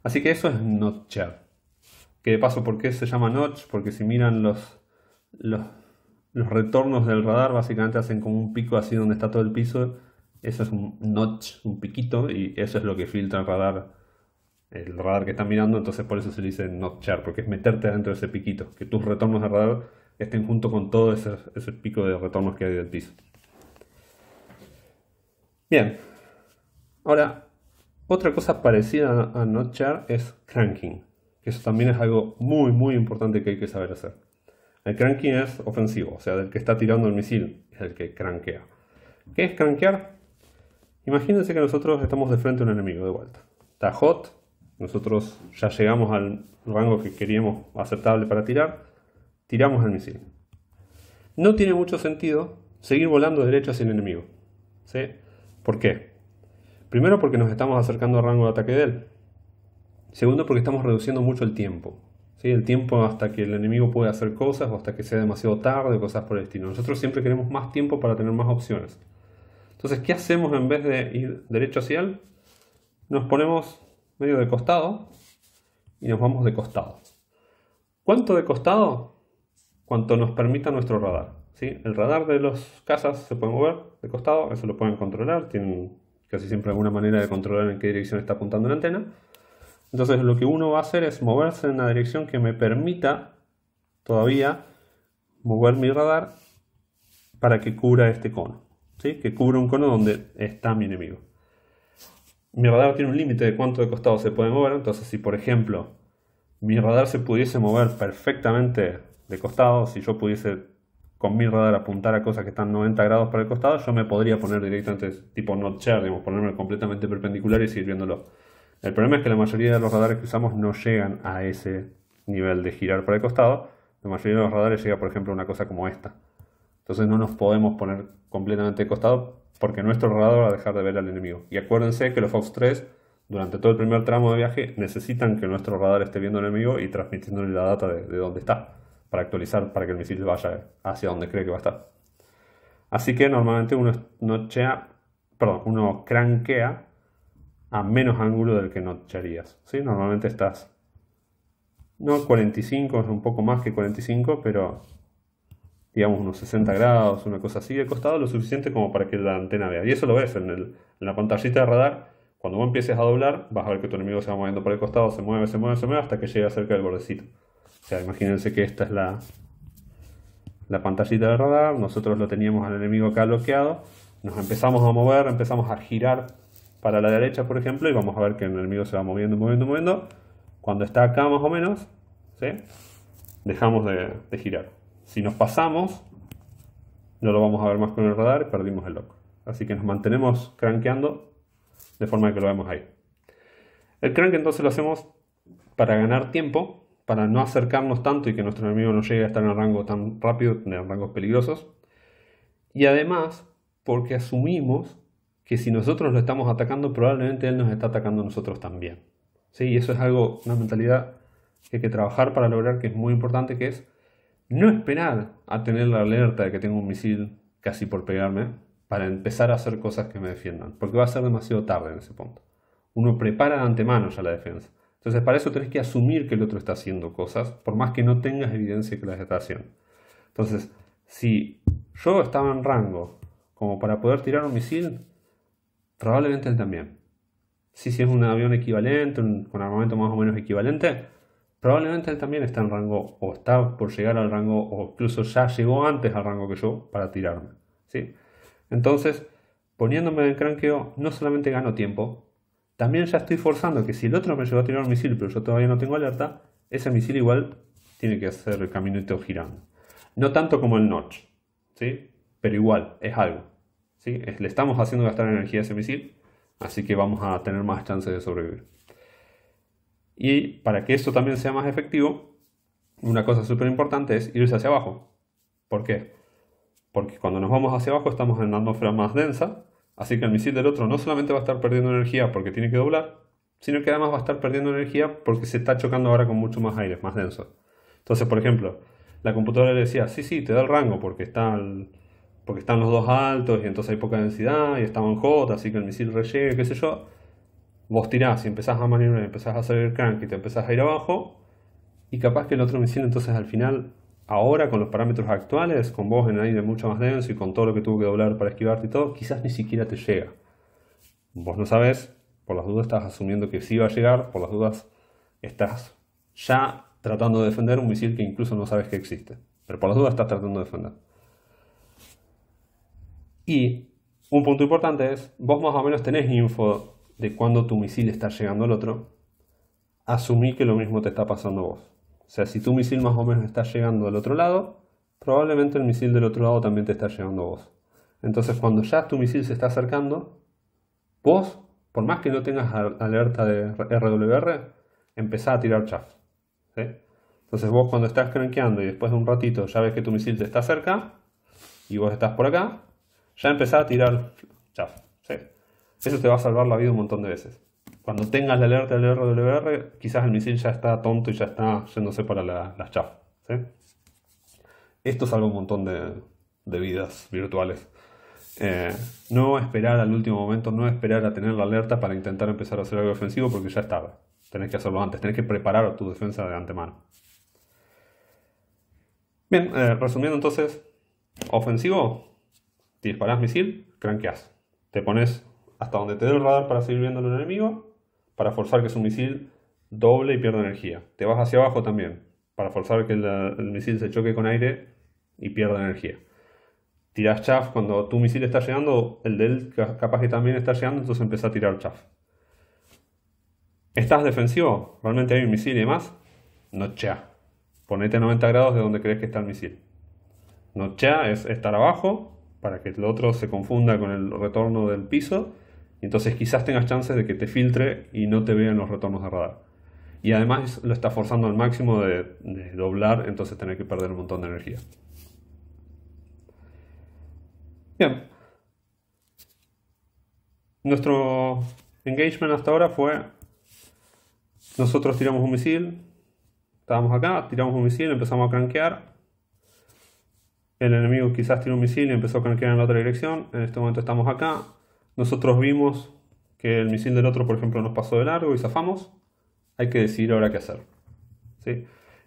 Así que eso es notchar. Que de paso, ¿por qué se llama notch? Porque si miran los, los, retornos del radar, básicamente hacen como un pico así donde está todo el piso. Eso es un notch, un piquito, y eso es lo que filtra el radar, el radar que está mirando. Entonces, por eso se dice notchar, porque es meterte dentro de ese piquito. Que tus retornos de radar estén junto con todo ese, ese pico de retornos que hay del piso. Bien, ahora otra cosa parecida a notchar es cranking. Eso también es algo muy, muy importante que hay que saber hacer. El cranking es ofensivo, o sea, del que está tirando el misil es el que cranquea. ¿Qué es cranquear? Imagínense que nosotros estamos de frente a un enemigo de vuelta. Está hot, nosotros ya llegamos al rango que queríamos aceptable para tirar, tiramos el misil. No tiene mucho sentido seguir volando derecho hacia el enemigo. ¿sí? ¿Por qué? Primero porque nos estamos acercando al rango de ataque de él. Segundo, porque estamos reduciendo mucho el tiempo. ¿sí? El tiempo hasta que el enemigo puede hacer cosas o hasta que sea demasiado tarde cosas por el estilo. Nosotros siempre queremos más tiempo para tener más opciones. Entonces, ¿qué hacemos en vez de ir derecho hacia él? Nos ponemos medio de costado y nos vamos de costado. ¿Cuánto de costado? Cuanto nos permita nuestro radar. ¿sí? El radar de las casas se puede mover de costado, eso lo pueden controlar, tienen casi siempre alguna manera de controlar en qué dirección está apuntando la antena. Entonces lo que uno va a hacer es moverse en la dirección que me permita todavía mover mi radar para que cubra este cono. ¿sí? Que cubra un cono donde está mi enemigo. Mi radar tiene un límite de cuánto de costado se puede mover. Entonces si por ejemplo mi radar se pudiese mover perfectamente de costado, si yo pudiese con mi radar apuntar a cosas que están 90 grados para el costado, yo me podría poner directamente tipo not share, digamos, ponerme completamente perpendicular y seguir viéndolo. El problema es que la mayoría de los radares que usamos no llegan a ese nivel de girar por el costado. La mayoría de los radares llega, por ejemplo, a una cosa como esta. Entonces no nos podemos poner completamente de costado porque nuestro radar va a dejar de ver al enemigo. Y acuérdense que los Fox 3 durante todo el primer tramo de viaje necesitan que nuestro radar esté viendo al enemigo y transmitiéndole la data de, dónde está para actualizar, para que el misil vaya hacia donde cree que va a estar. Así que normalmente uno, nochea, uno cranquea a menos ángulo del que no ¿sí? Normalmente estás, no 45, es un poco más que 45, pero digamos unos 60 grados, una cosa así, de costado, lo suficiente como para que la antena vea. Y eso lo ves en, en la pantallita de radar. Cuando vos empieces a doblar, vas a ver que tu enemigo se va moviendo por el costado, se mueve, se mueve, se mueve, hasta que llega cerca del bordecito. O sea, imagínense que esta es la, la pantallita de radar, nosotros lo teníamos al enemigo acá bloqueado, nos empezamos a mover, empezamos a girar para la derecha, por ejemplo, y vamos a ver que el enemigo se va moviendo, moviendo, moviendo. Cuando está acá más o menos, ¿sí? dejamos de, girar. Si nos pasamos, no lo vamos a ver más con el radar y perdimos el lock. Así que nos mantenemos cranqueando de forma que lo vemos ahí. El crank entonces lo hacemos para ganar tiempo, para no acercarnos tanto y que nuestro enemigo no llegue a estar en el rango tan rápido, en rangos peligrosos. Y además, porque asumimos que si nosotros lo estamos atacando, probablemente Él nos está atacando a nosotros también. ¿Sí? Y eso es algo, una mentalidad que hay que trabajar para lograr, que es muy importante, que es no esperar a tener la alerta de que tengo un misil casi por pegarme para empezar a hacer cosas que me defiendan, porque va a ser demasiado tarde en ese punto. Uno prepara de antemano ya la defensa. Entonces para eso tenés que asumir que el otro está haciendo cosas, por más que no tengas evidencia que las está haciendo. Entonces, si yo estaba en rango como para poder tirar un misil, Probablemente él también. Si, si es un avión equivalente, un, con armamento más o menos equivalente, probablemente él también está en rango o está por llegar al rango o incluso ya llegó antes al rango que yo para tirarme. ¿sí? Entonces, poniéndome en cranqueo, no solamente gano tiempo, también ya estoy forzando que si el otro me llegó a tirar un misil pero yo todavía no tengo alerta, ese misil igual tiene que hacer el caminito girando. No tanto como el notch, ¿sí? pero igual, es algo. Le estamos haciendo gastar energía a ese misil, así que vamos a tener más chances de sobrevivir. Y para que esto también sea más efectivo, una cosa súper importante es irse hacia abajo. ¿Por qué? Porque cuando nos vamos hacia abajo estamos en la atmósfera más densa, así que el misil del otro no solamente va a estar perdiendo energía porque tiene que doblar, sino que además va a estar perdiendo energía porque se está chocando ahora con mucho más aire, más denso. Entonces, por ejemplo, la computadora le decía, sí, sí, te da el rango porque está al, porque están los dos altos y entonces hay poca densidad y estaban J, así que el misil rellega, qué sé yo. Vos tirás y empezás a maniobrar, empezás a hacer el crank y te empezás a ir abajo. Y capaz que el otro misil entonces al final, ahora con los parámetros actuales, con vos en el aire mucho más denso y con todo lo que tuvo que doblar para esquivarte y todo, quizás ni siquiera te llega. Vos no sabes, por las dudas estás asumiendo que sí va a llegar, por las dudas estás ya tratando de defender un misil que incluso no sabes que existe. Pero por las dudas estás tratando de defender. Y un punto importante es, vos más o menos tenés info de cuándo tu misil está llegando al otro, asumí que lo mismo te está pasando vos. O sea, si tu misil más o menos está llegando al otro lado, probablemente el misil del otro lado también te está llegando a vos. Entonces, cuando ya tu misil se está acercando, vos, por más que no tengas alerta de RWR, empezá a tirar chaff. Entonces, vos cuando estás cranqueando y después de un ratito ya ves que tu misil te está cerca y vos estás por acá, ya empezar a tirar chaf, ¿sí? Eso te va a salvar la vida un montón de veces. Cuando tengas la alerta del RWR, quizás el misil ya está tonto y ya está yéndose para la, las chaff. ¿sí? Esto salva un montón de, vidas virtuales. Eh, no esperar al último momento, no esperar a tener la alerta para intentar empezar a hacer algo ofensivo porque ya estaba. Tenés que hacerlo antes, tenés que preparar tu defensa de antemano. Bien, eh, resumiendo entonces, ofensivo, disparás misil, cranqueás. Te pones hasta donde te dé el radar para seguir viendo el enemigo, para forzar que su misil doble y pierda energía. Te vas hacia abajo también, para forzar que el, misil se choque con aire y pierda energía. Tiras chaff cuando tu misil está llegando, el de él capaz que también está llegando, entonces empieza a tirar chaff. ¿Estás defensivo? ¿Realmente hay un misil y demás? No Ponete 90 grados de donde crees que está el misil. No es estar abajo para que el otro se confunda con el retorno del piso. Y entonces quizás tengas chances de que te filtre y no te vean los retornos de radar. Y además lo está forzando al máximo de, de doblar, entonces tener que perder un montón de energía. Bien. Nuestro engagement hasta ahora fue, nosotros tiramos un misil, estábamos acá, tiramos un misil, empezamos a cranquear, el enemigo quizás tiene un misil y empezó a canquear en la otra dirección. En este momento estamos acá. Nosotros vimos que el misil del otro, por ejemplo, nos pasó de largo y zafamos. Hay que decidir ahora qué hacer. ¿sí?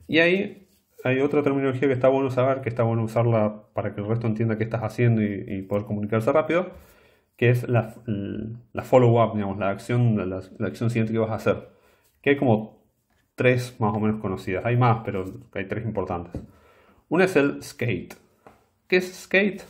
Y ahí hay otra terminología que está bueno saber, que está bueno usarla para que el resto entienda qué estás haciendo y, poder comunicarse rápido, que es la, follow-up, digamos, la acción, la acción siguiente que vas a hacer. Que hay como tres más o menos conocidas. Hay más, pero hay tres importantes. Una es el skate. ¿Qué es skate?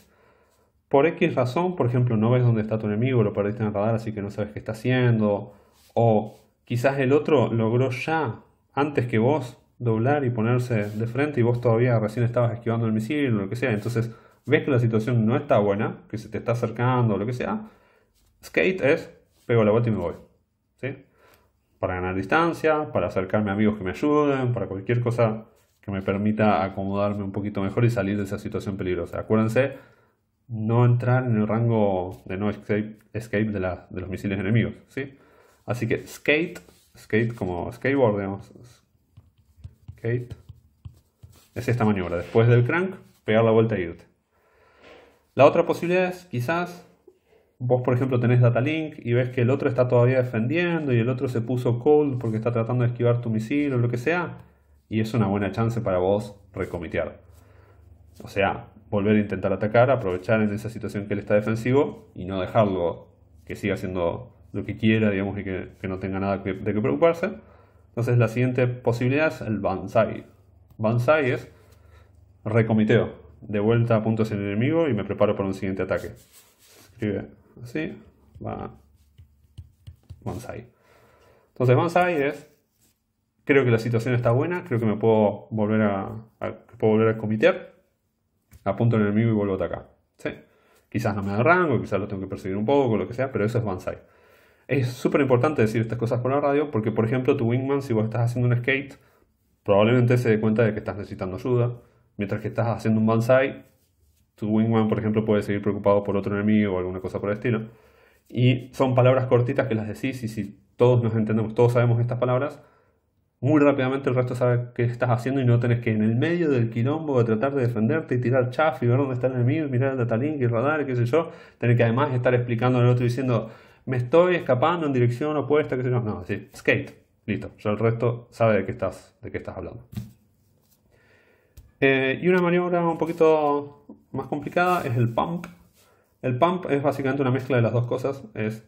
Por X razón, por ejemplo, no ves dónde está tu enemigo, lo perdiste en el radar, así que no sabes qué está haciendo. O quizás el otro logró ya, antes que vos, doblar y ponerse de frente y vos todavía recién estabas esquivando el misil o lo que sea. Entonces ves que la situación no está buena, que se te está acercando o lo que sea. Skate es, pego la vuelta y me voy. ¿sí? Para ganar distancia, para acercarme a amigos que me ayuden, para cualquier cosa me permita acomodarme un poquito mejor y salir de esa situación peligrosa. Acuérdense, no entrar en el rango de no escape, de, los misiles enemigos, ¿sí? Así que skate, skate como skateboard, Skate. Es esta maniobra. Después del crank, pegar la vuelta y irte. La otra posibilidad es, quizás, vos por ejemplo tenés data link y ves que el otro está todavía defendiendo y el otro se puso cold porque está tratando de esquivar tu misil o lo que sea y es una buena chance para vos recomitear. O sea, volver a intentar atacar, aprovechar en esa situación que él está defensivo y no dejarlo que siga haciendo lo que quiera, digamos, y que, no tenga nada de qué preocuparse. Entonces la siguiente posibilidad es el Bansai. Bansai es recomiteo, de vuelta a puntos en el enemigo y me preparo para un siguiente ataque. Escribe así, va Bansai. Entonces Banzai es creo que la situación está buena, creo que me puedo volver a, a puedo volver al comitear, apunto en el enemigo y vuelvo a atacar. ¿sí? Quizás no me da rango, quizás lo tengo que perseguir un poco, lo que sea, pero eso es Banzai. Es súper importante decir estas cosas por la radio porque, por ejemplo, tu wingman, si vos estás haciendo un skate, probablemente se dé cuenta de que estás necesitando ayuda. Mientras que estás haciendo un Banzai, tu wingman, por ejemplo, puede seguir preocupado por otro enemigo o alguna cosa por el estilo. Y son palabras cortitas que las decís y si todos nos entendemos, todos sabemos estas palabras, muy rápidamente el resto sabe qué estás haciendo y no tenés que en el medio del quilombo de tratar de defenderte y tirar chaf y ver dónde está el enemigo mirar el datalink y radar, qué sé yo, tener que además estar explicando al otro diciendo me estoy escapando en dirección opuesta, qué sé yo, no, sí, skate, listo, ya el resto sabe de qué estás, de qué estás hablando. Eh, y una maniobra un poquito más complicada es el pump. El pump es básicamente una mezcla de las dos cosas, es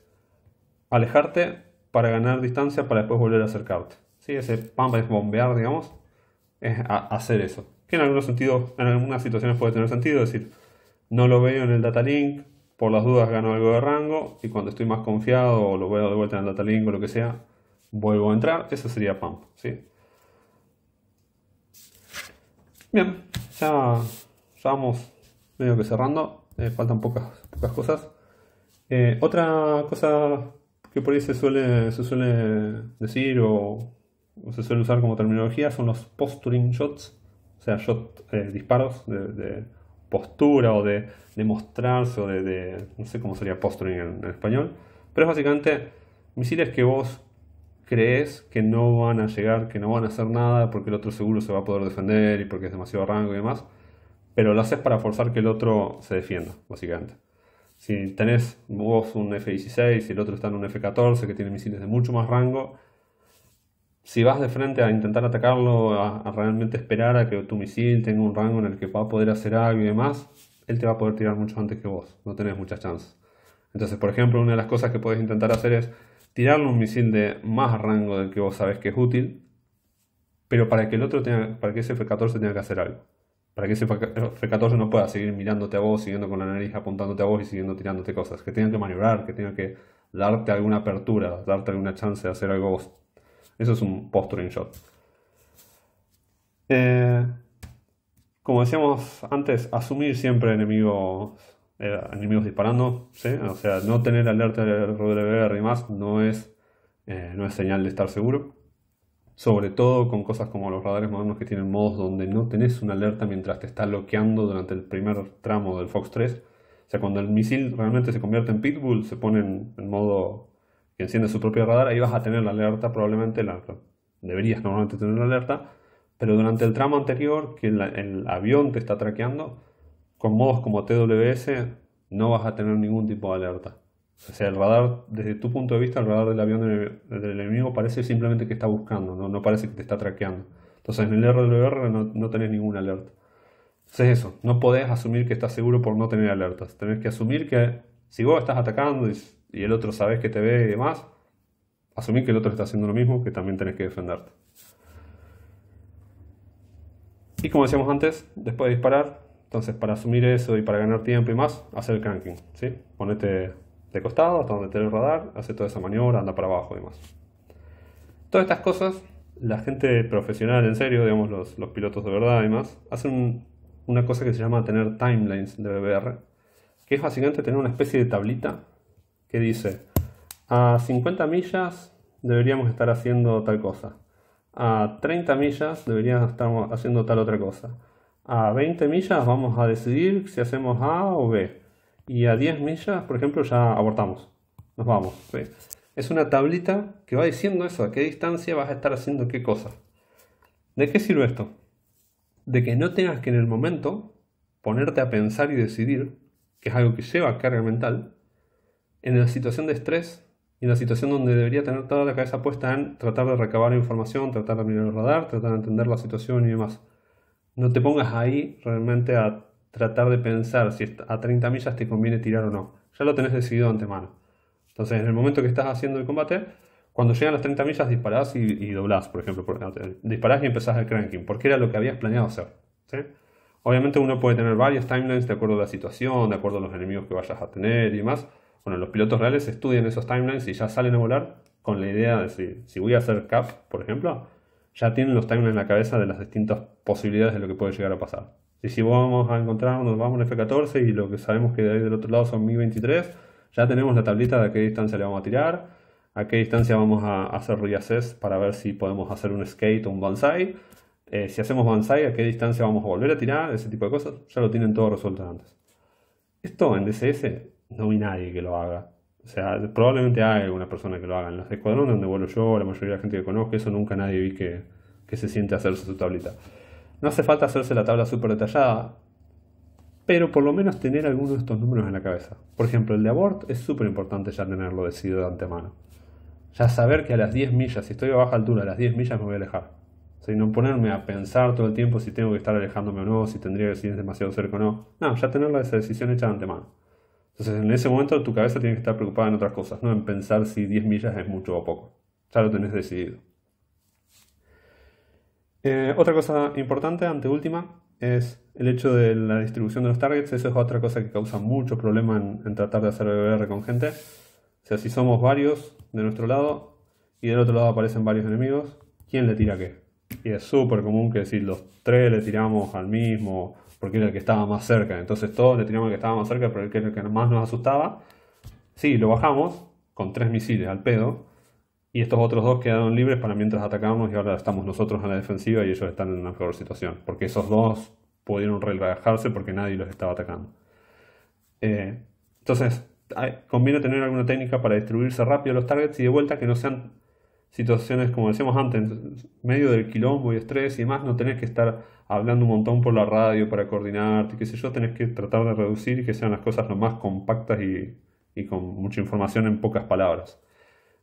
alejarte para ganar distancia para después volver a acercarte. ¿sí? Ese pump es bombear, digamos, es hacer eso. Que en algunos sentidos, en algunas situaciones puede tener sentido, es decir, no lo veo en el data link, por las dudas gano algo de rango y cuando estoy más confiado o lo veo de vuelta en el data link o lo que sea, vuelvo a entrar, eso sería pump, ¿sí? Bien, ya, vamos medio que cerrando, eh, faltan pocas, pocas cosas. Eh, otra cosa que por ahí suele, se suele decir o se suele usar como terminología son los posturing shots, o sea, shot, eh, disparos de, postura o de, mostrarse o de, no sé cómo sería posturing en, español, pero es básicamente misiles que vos crees que no van a llegar, que no van a hacer nada porque el otro seguro se va a poder defender y porque es demasiado rango y demás, pero lo haces para forzar que el otro se defienda, básicamente. Si tenés vos un F-16 y el otro está en un F-14 que tiene misiles de mucho más rango, si vas de frente a intentar atacarlo, a, realmente esperar a que tu misil tenga un rango en el que va a poder hacer algo y demás, él te va a poder tirar mucho antes que vos. No tenés muchas chances. Entonces, por ejemplo, una de las cosas que puedes intentar hacer es tirarle un misil de más rango del que vos sabés que es útil, pero para que el otro tenga, para que ese F-14 tenga que hacer algo. Para que ese F-14 eh, no pueda seguir mirándote a vos, siguiendo con la nariz, apuntándote a vos y siguiendo tirándote cosas. Que tenga que maniobrar, que tenga que darte alguna apertura, darte alguna chance de hacer algo vos. Eso es un posturing shot. Eh, como decíamos antes, asumir siempre enemigos, eh, enemigos disparando. O sea, no tener alerta de RWR y más no es, eh, no es señal de estar seguro. Sobre todo con cosas como los radares modernos que tienen modos donde no tenés una alerta mientras te está bloqueando durante el primer tramo del Fox 3. O sea, cuando el misil realmente se convierte en pitbull, se pone en modo enciende su propio radar, ahí vas a tener la alerta, probablemente la, deberías normalmente tener la alerta, pero durante el tramo anterior que el avión te está traqueando, con modos como TWS no vas a tener ningún tipo de alerta. O sea, el radar, desde tu punto de vista, el radar del avión del, enemigo parece simplemente que está buscando, no, parece que te está traqueando. Entonces en el RWR no, no tenés ninguna alerta. Entonces eso, no podés asumir que estás seguro por no tener alertas. Tenés que asumir que si vos estás atacando y y el otro sabes que te ve y demás, Asumir que el otro está haciendo lo mismo, que también tenés que defenderte. Y como decíamos antes, después de disparar, entonces para asumir eso y para ganar tiempo y más, hacer el cranking, ¿sí? Ponete de costado hasta donde te el radar, hace toda esa maniobra, anda para abajo y demás. Todas estas cosas, la gente profesional en serio, digamos los, pilotos de verdad y más, hacen una cosa que se llama tener timelines de BBR, que es básicamente tener una especie de tablita que dice, a 50 millas deberíamos estar haciendo tal cosa, a 30 millas deberíamos estar haciendo tal otra cosa, a 20 millas vamos a decidir si hacemos A o B, y a 10 millas, por ejemplo, ya abortamos, nos vamos. Es una tablita que va diciendo eso, a qué distancia vas a estar haciendo qué cosa. ¿De qué sirve esto? De que no tengas que en el momento ponerte a pensar y decidir, que es algo que lleva carga mental, en la situación de estrés, en la situación donde debería tener toda la cabeza puesta en tratar de recabar información, tratar de mirar el radar, tratar de entender la situación y demás. No te pongas ahí realmente a tratar de pensar si a 30 millas te conviene tirar o no. Ya lo tenés decidido de antemano. Entonces, en el momento que estás haciendo el combate, cuando llegan las 30 millas disparás y, doblás, por ejemplo. Eh, disparás y empezás el cranking, porque era lo que habías planeado hacer. Obviamente uno puede tener varias timelines de acuerdo a la situación, de acuerdo a los enemigos que vayas a tener y demás bueno, los pilotos reales estudian esos timelines y ya salen a volar con la idea de si, si voy a hacer cap, por ejemplo, ya tienen los timelines en la cabeza de las distintas posibilidades de lo que puede llegar a pasar. Y si vamos a encontrar, nos vamos en F-14 y lo que sabemos que de ahí del otro lado son 1023, ya tenemos la tablita de a qué distancia le vamos a tirar, a qué distancia vamos a hacer reassess para ver si podemos hacer un skate o un bonsai. Eh, si hacemos bonsai, a qué distancia vamos a volver a tirar, ese tipo de cosas, ya lo tienen todo resuelto antes. Esto en DCS no vi nadie que lo haga. O sea, probablemente hay alguna persona que lo haga. En los escuadrones donde vuelo yo, la mayoría de la gente que conozco, eso nunca nadie vi que, se siente a hacerse su tablita. No hace falta hacerse la tabla súper detallada, pero por lo menos tener algunos de estos números en la cabeza. Por ejemplo, el de abort es súper importante ya tenerlo decidido de antemano. Ya saber que a las 10 millas, si estoy a baja altura, a las 10 millas me voy a alejar. O no ponerme a pensar todo el tiempo si tengo que estar alejándome o no, si tendría que ir demasiado cerca o no. No, ya tener esa decisión hecha de antemano. Entonces, en ese momento tu cabeza tiene que estar preocupada en otras cosas, no en pensar si 10 millas es mucho o poco. Ya lo tenés decidido. Eh, otra cosa importante, anteúltima, es el hecho de la distribución de los targets. Eso es otra cosa que causa mucho problema en, tratar de hacer BBR con gente. O sea, si somos varios de nuestro lado y del otro lado aparecen varios enemigos, ¿quién le tira qué? Y es súper común que si los tres le tiramos al mismo porque era el que estaba más cerca. Entonces todos le tiramos el que estaba más cerca, pero el que era el que más nos asustaba. Sí, lo bajamos con tres misiles al pedo. Y estos otros dos quedaron libres para mientras atacábamos. y ahora estamos nosotros en la defensiva y ellos están en una peor situación. Porque esos dos pudieron relajarse porque nadie los estaba atacando. Eh, entonces, conviene tener alguna técnica para distribuirse rápido los targets y de vuelta que no sean situaciones como decíamos antes, medio del quilombo y estrés y demás, no tenés que estar hablando un montón por la radio para coordinarte, qué sé yo, tenés que tratar de reducir y que sean las cosas lo más compactas y, con mucha información en pocas palabras.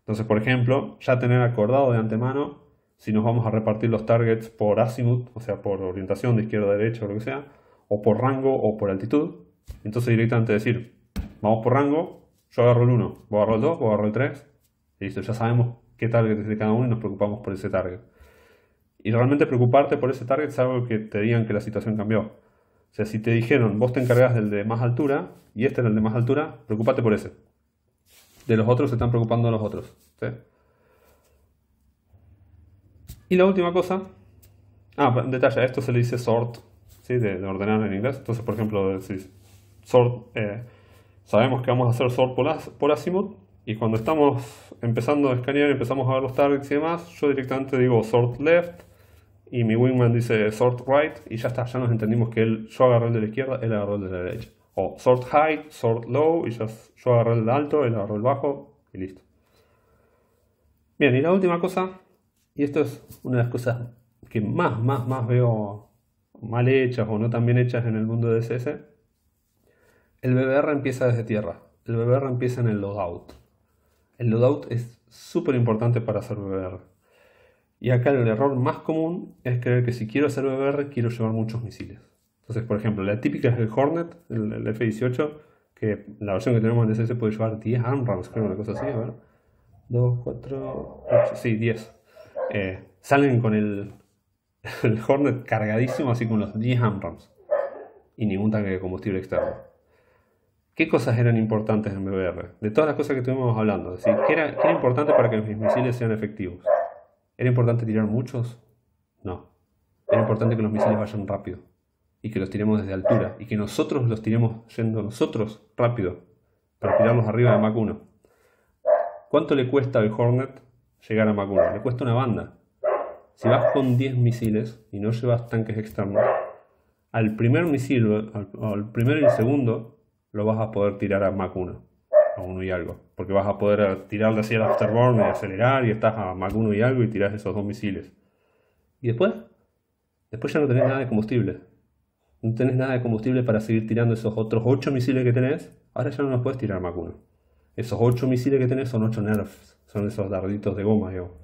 Entonces, por ejemplo, ya tener acordado de antemano si nos vamos a repartir los targets por azimut, o sea, por orientación de izquierda a derecha o lo que sea, o por rango o por altitud. Entonces directamente decir, vamos por rango, yo agarro el 1, vos agarro el 2, vos agarro el 3, y listo, ya sabemos qué target es de cada uno y nos preocupamos por ese target. Y realmente preocuparte por ese target es algo que te digan que la situación cambió. O sea, si te dijeron, vos te encargas del de más altura y este es el de más altura, preocupate por ese. De los otros se están preocupando los otros. Y la última cosa, ah, detalle, a esto se le dice sort, ¿sí? de, ordenar en inglés. Entonces, por ejemplo, eh, sabemos que vamos a hacer sort por, por azimut, y cuando estamos empezando a escanear, empezamos a ver los targets y demás, yo directamente digo sort left, y mi wingman dice sort right y ya está, ya nos entendimos que él, yo agarré el de la izquierda, él agarró el de la derecha. O sort high, sort low y yo agarré el alto, él agarró el bajo y listo. Bien, y la última cosa, y esto es una de las cosas que más, más, más veo mal hechas o no tan bien hechas en el mundo de CSS, el BBR empieza desde tierra, el BBR empieza en el loadout. El loadout es súper importante para hacer BBR. Y acá el error más común es creer que si quiero hacer BBR quiero llevar muchos misiles. Entonces, por ejemplo, la típica es el Hornet, el, F-18, que la versión que tenemos en DCS puede llevar 10 AMRAMs, creo, una cosa así, ¿verdad? 2, 4, 8, sí, 10. Eh, salen con el, Hornet cargadísimo, así con los 10 AMRAMs. Y ningún tanque de combustible externo. ¿Qué cosas eran importantes en BBR? De todas las cosas que estuvimos hablando, es decir, ¿qué era, qué era importante para que mis misiles sean efectivos? ¿Era importante tirar muchos? No. Era importante que los misiles vayan rápido y que los tiremos desde altura y que nosotros los tiremos yendo nosotros rápido para tirarlos arriba de mac 1. ¿Cuánto le cuesta al Hornet llegar a Mach Le cuesta una banda. Si vas con 10 misiles y no llevas tanques externos, al primer misil, al, primero y el segundo, lo vas a poder tirar a mac 1 uno y algo, porque vas a poder tirar de hacia el afterburn y acelerar y estás a más y algo y tiras esos dos misiles. Y después, después ya no tenés nada de combustible. No tenés nada de combustible para seguir tirando esos otros 8 misiles que tenés. Ahora ya no los puedes tirar más 1. Esos 8 misiles que tenés son 8 nerfs, son esos darditos de goma, O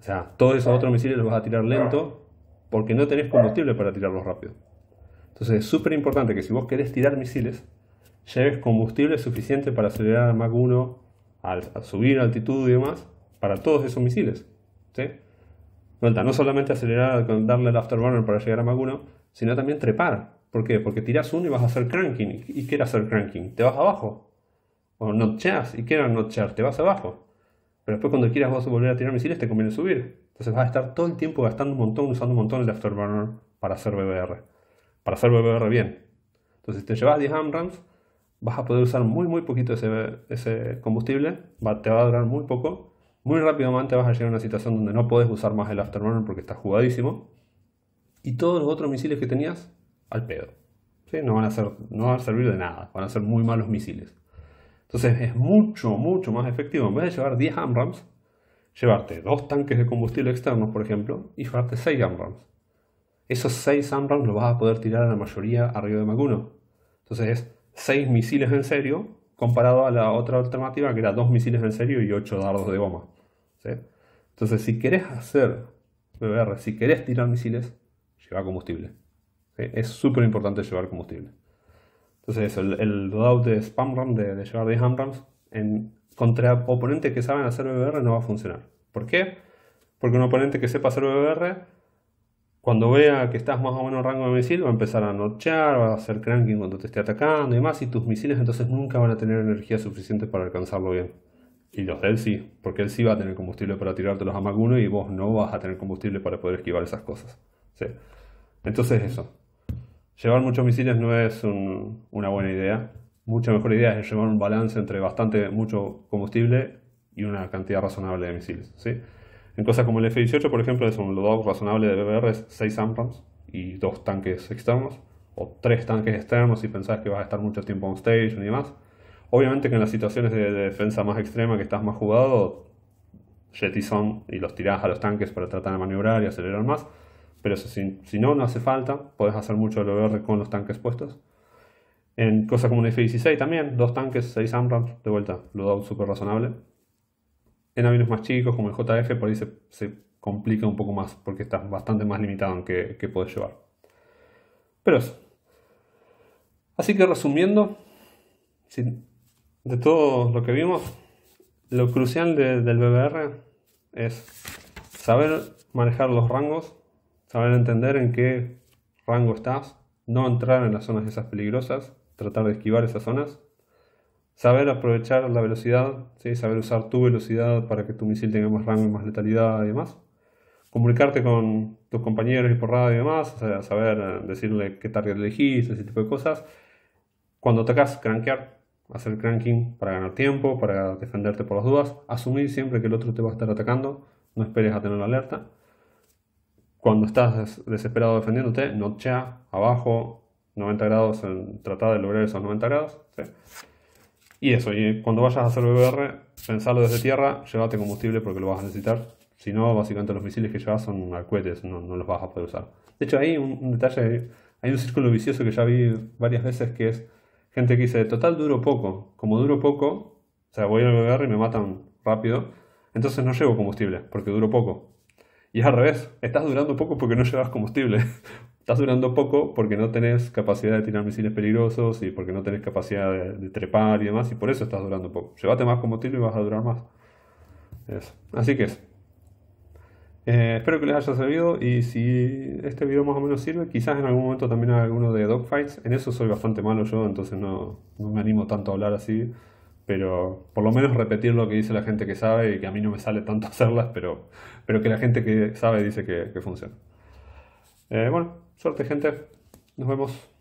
sea, todos esos otros misiles los vas a tirar lento porque no tenés combustible para tirarlos rápido. Entonces es súper importante que si vos querés tirar misiles, lleves combustible suficiente para acelerar a Mach 1 al, subir altitud y demás para todos esos misiles. ¿sí? no solamente acelerar darle el afterburner para llegar a Mach 1, sino también trepar. ¿Por qué? Porque tiras uno y vas a hacer cranking. ¿Y qué era hacer cranking? Te vas abajo. O chairs. ¿Y qué era chairs? Te vas abajo. Pero después cuando quieras volver a tirar misiles te conviene subir. Entonces vas a estar todo el tiempo gastando un montón, usando un montón el afterburner para hacer BBR. Para hacer BBR bien. Entonces te llevas 10 AMRAMs vas a poder usar muy muy poquito ese, combustible, te va a durar muy poco, muy rápidamente vas a llegar a una situación donde no puedes usar más el afterburner porque está jugadísimo, y todos los otros misiles que tenías, al pedo. No, van a ser, no van a servir de nada, van a ser muy malos misiles. Entonces es mucho, mucho más efectivo, en vez de llevar 10 AMRAMs, llevarte dos tanques de combustible externos, por ejemplo, y llevarte 6 AMRAMs. Esos 6 AMRAMs los vas a poder tirar a la mayoría arriba de Maguno. Entonces es 6 misiles en serio, comparado a la otra alternativa que era 2 misiles en serio y 8 dardos de goma. Entonces, si querés hacer BBR, si querés tirar misiles, lleva combustible. Es súper importante llevar combustible. Entonces, el, el de spam RAM, de, llevar 10 hamrams, contra oponentes que saben hacer BBR no va a funcionar. ¿Por qué? Porque un oponente que sepa hacer BBR cuando vea que estás más o menos en rango de misil, va a empezar a nochear, va a hacer cranking cuando te esté atacando y más. Y tus misiles entonces nunca van a tener energía suficiente para alcanzarlo bien. Y los de él sí, porque él sí va a tener combustible para tirarte los amaguno y vos no vas a tener combustible para poder esquivar esas cosas. Entonces eso. Llevar muchos misiles no es una buena idea. Mucha mejor idea es llevar un balance entre bastante, mucho combustible y una cantidad razonable de misiles. ¿sí? En cosas como el F-18, por ejemplo, es un loadout razonable de BBR, es 6 AMRAMs y dos tanques externos, o tres tanques externos si pensás que vas a estar mucho tiempo on stage y demás. Obviamente que en las situaciones de, defensa más extrema que estás más jugado, jetison y los tirás a los tanques para tratar de maniobrar y acelerar más. Pero si, no, no hace falta, Puedes hacer mucho de BBR con los tanques puestos. En cosas como el F-16 también, dos tanques, 6 AMRAMs, de vuelta, loadout súper razonable. En aviones más chicos como el JF por ahí se, complica un poco más porque estás bastante más limitado en qué, puedes llevar. Pero Así que resumiendo, de todo lo que vimos, lo crucial del BBR es saber manejar los rangos, saber entender en qué rango estás, no entrar en las zonas esas peligrosas, tratar de esquivar esas zonas saber aprovechar la velocidad, saber usar tu velocidad para que tu misil tenga más rango y más letalidad y demás. Comunicarte con tus compañeros y por radio y demás, saber eh, decirle qué target elegís, ese tipo de cosas. Cuando atacas, cranquear, hacer cranking para ganar tiempo, para defenderte por las dudas. Asumir siempre que el otro te va a estar atacando, no esperes a tener la alerta. Cuando estás desesperado defendiéndote, nochea abajo 90 grados, en, de lograr esos 90 grados. Y eso, y cuando vayas a hacer BBR, pensarlo desde tierra, llévate combustible porque lo vas a necesitar. Si no, básicamente los misiles que llevas son arcuetes, no, no los vas a poder usar. De hecho, hay un, un detalle, hay un círculo vicioso que ya vi varias veces que es gente que dice, total duro poco. Como duro poco, o sea, voy al BBR y me matan rápido, entonces no llevo combustible porque duro poco. Y es al revés, estás durando poco porque no llevas combustible estás durando poco porque no tenés capacidad de tirar misiles peligrosos y porque no tenés capacidad de, trepar y demás, y por eso estás durando poco. Llévate más combustible y vas a durar más. Eso. Así que es eh, espero que les haya servido y si este video más o menos sirve, quizás en algún momento también haga alguno de dogfights. En eso soy bastante malo yo, entonces no, me animo tanto a hablar así. Pero por lo menos repetir lo que dice la gente que sabe y que a mí no me sale tanto hacerlas, pero, pero que la gente que sabe dice que, funciona. Eh, bueno, Suerte, gente. Nos vemos.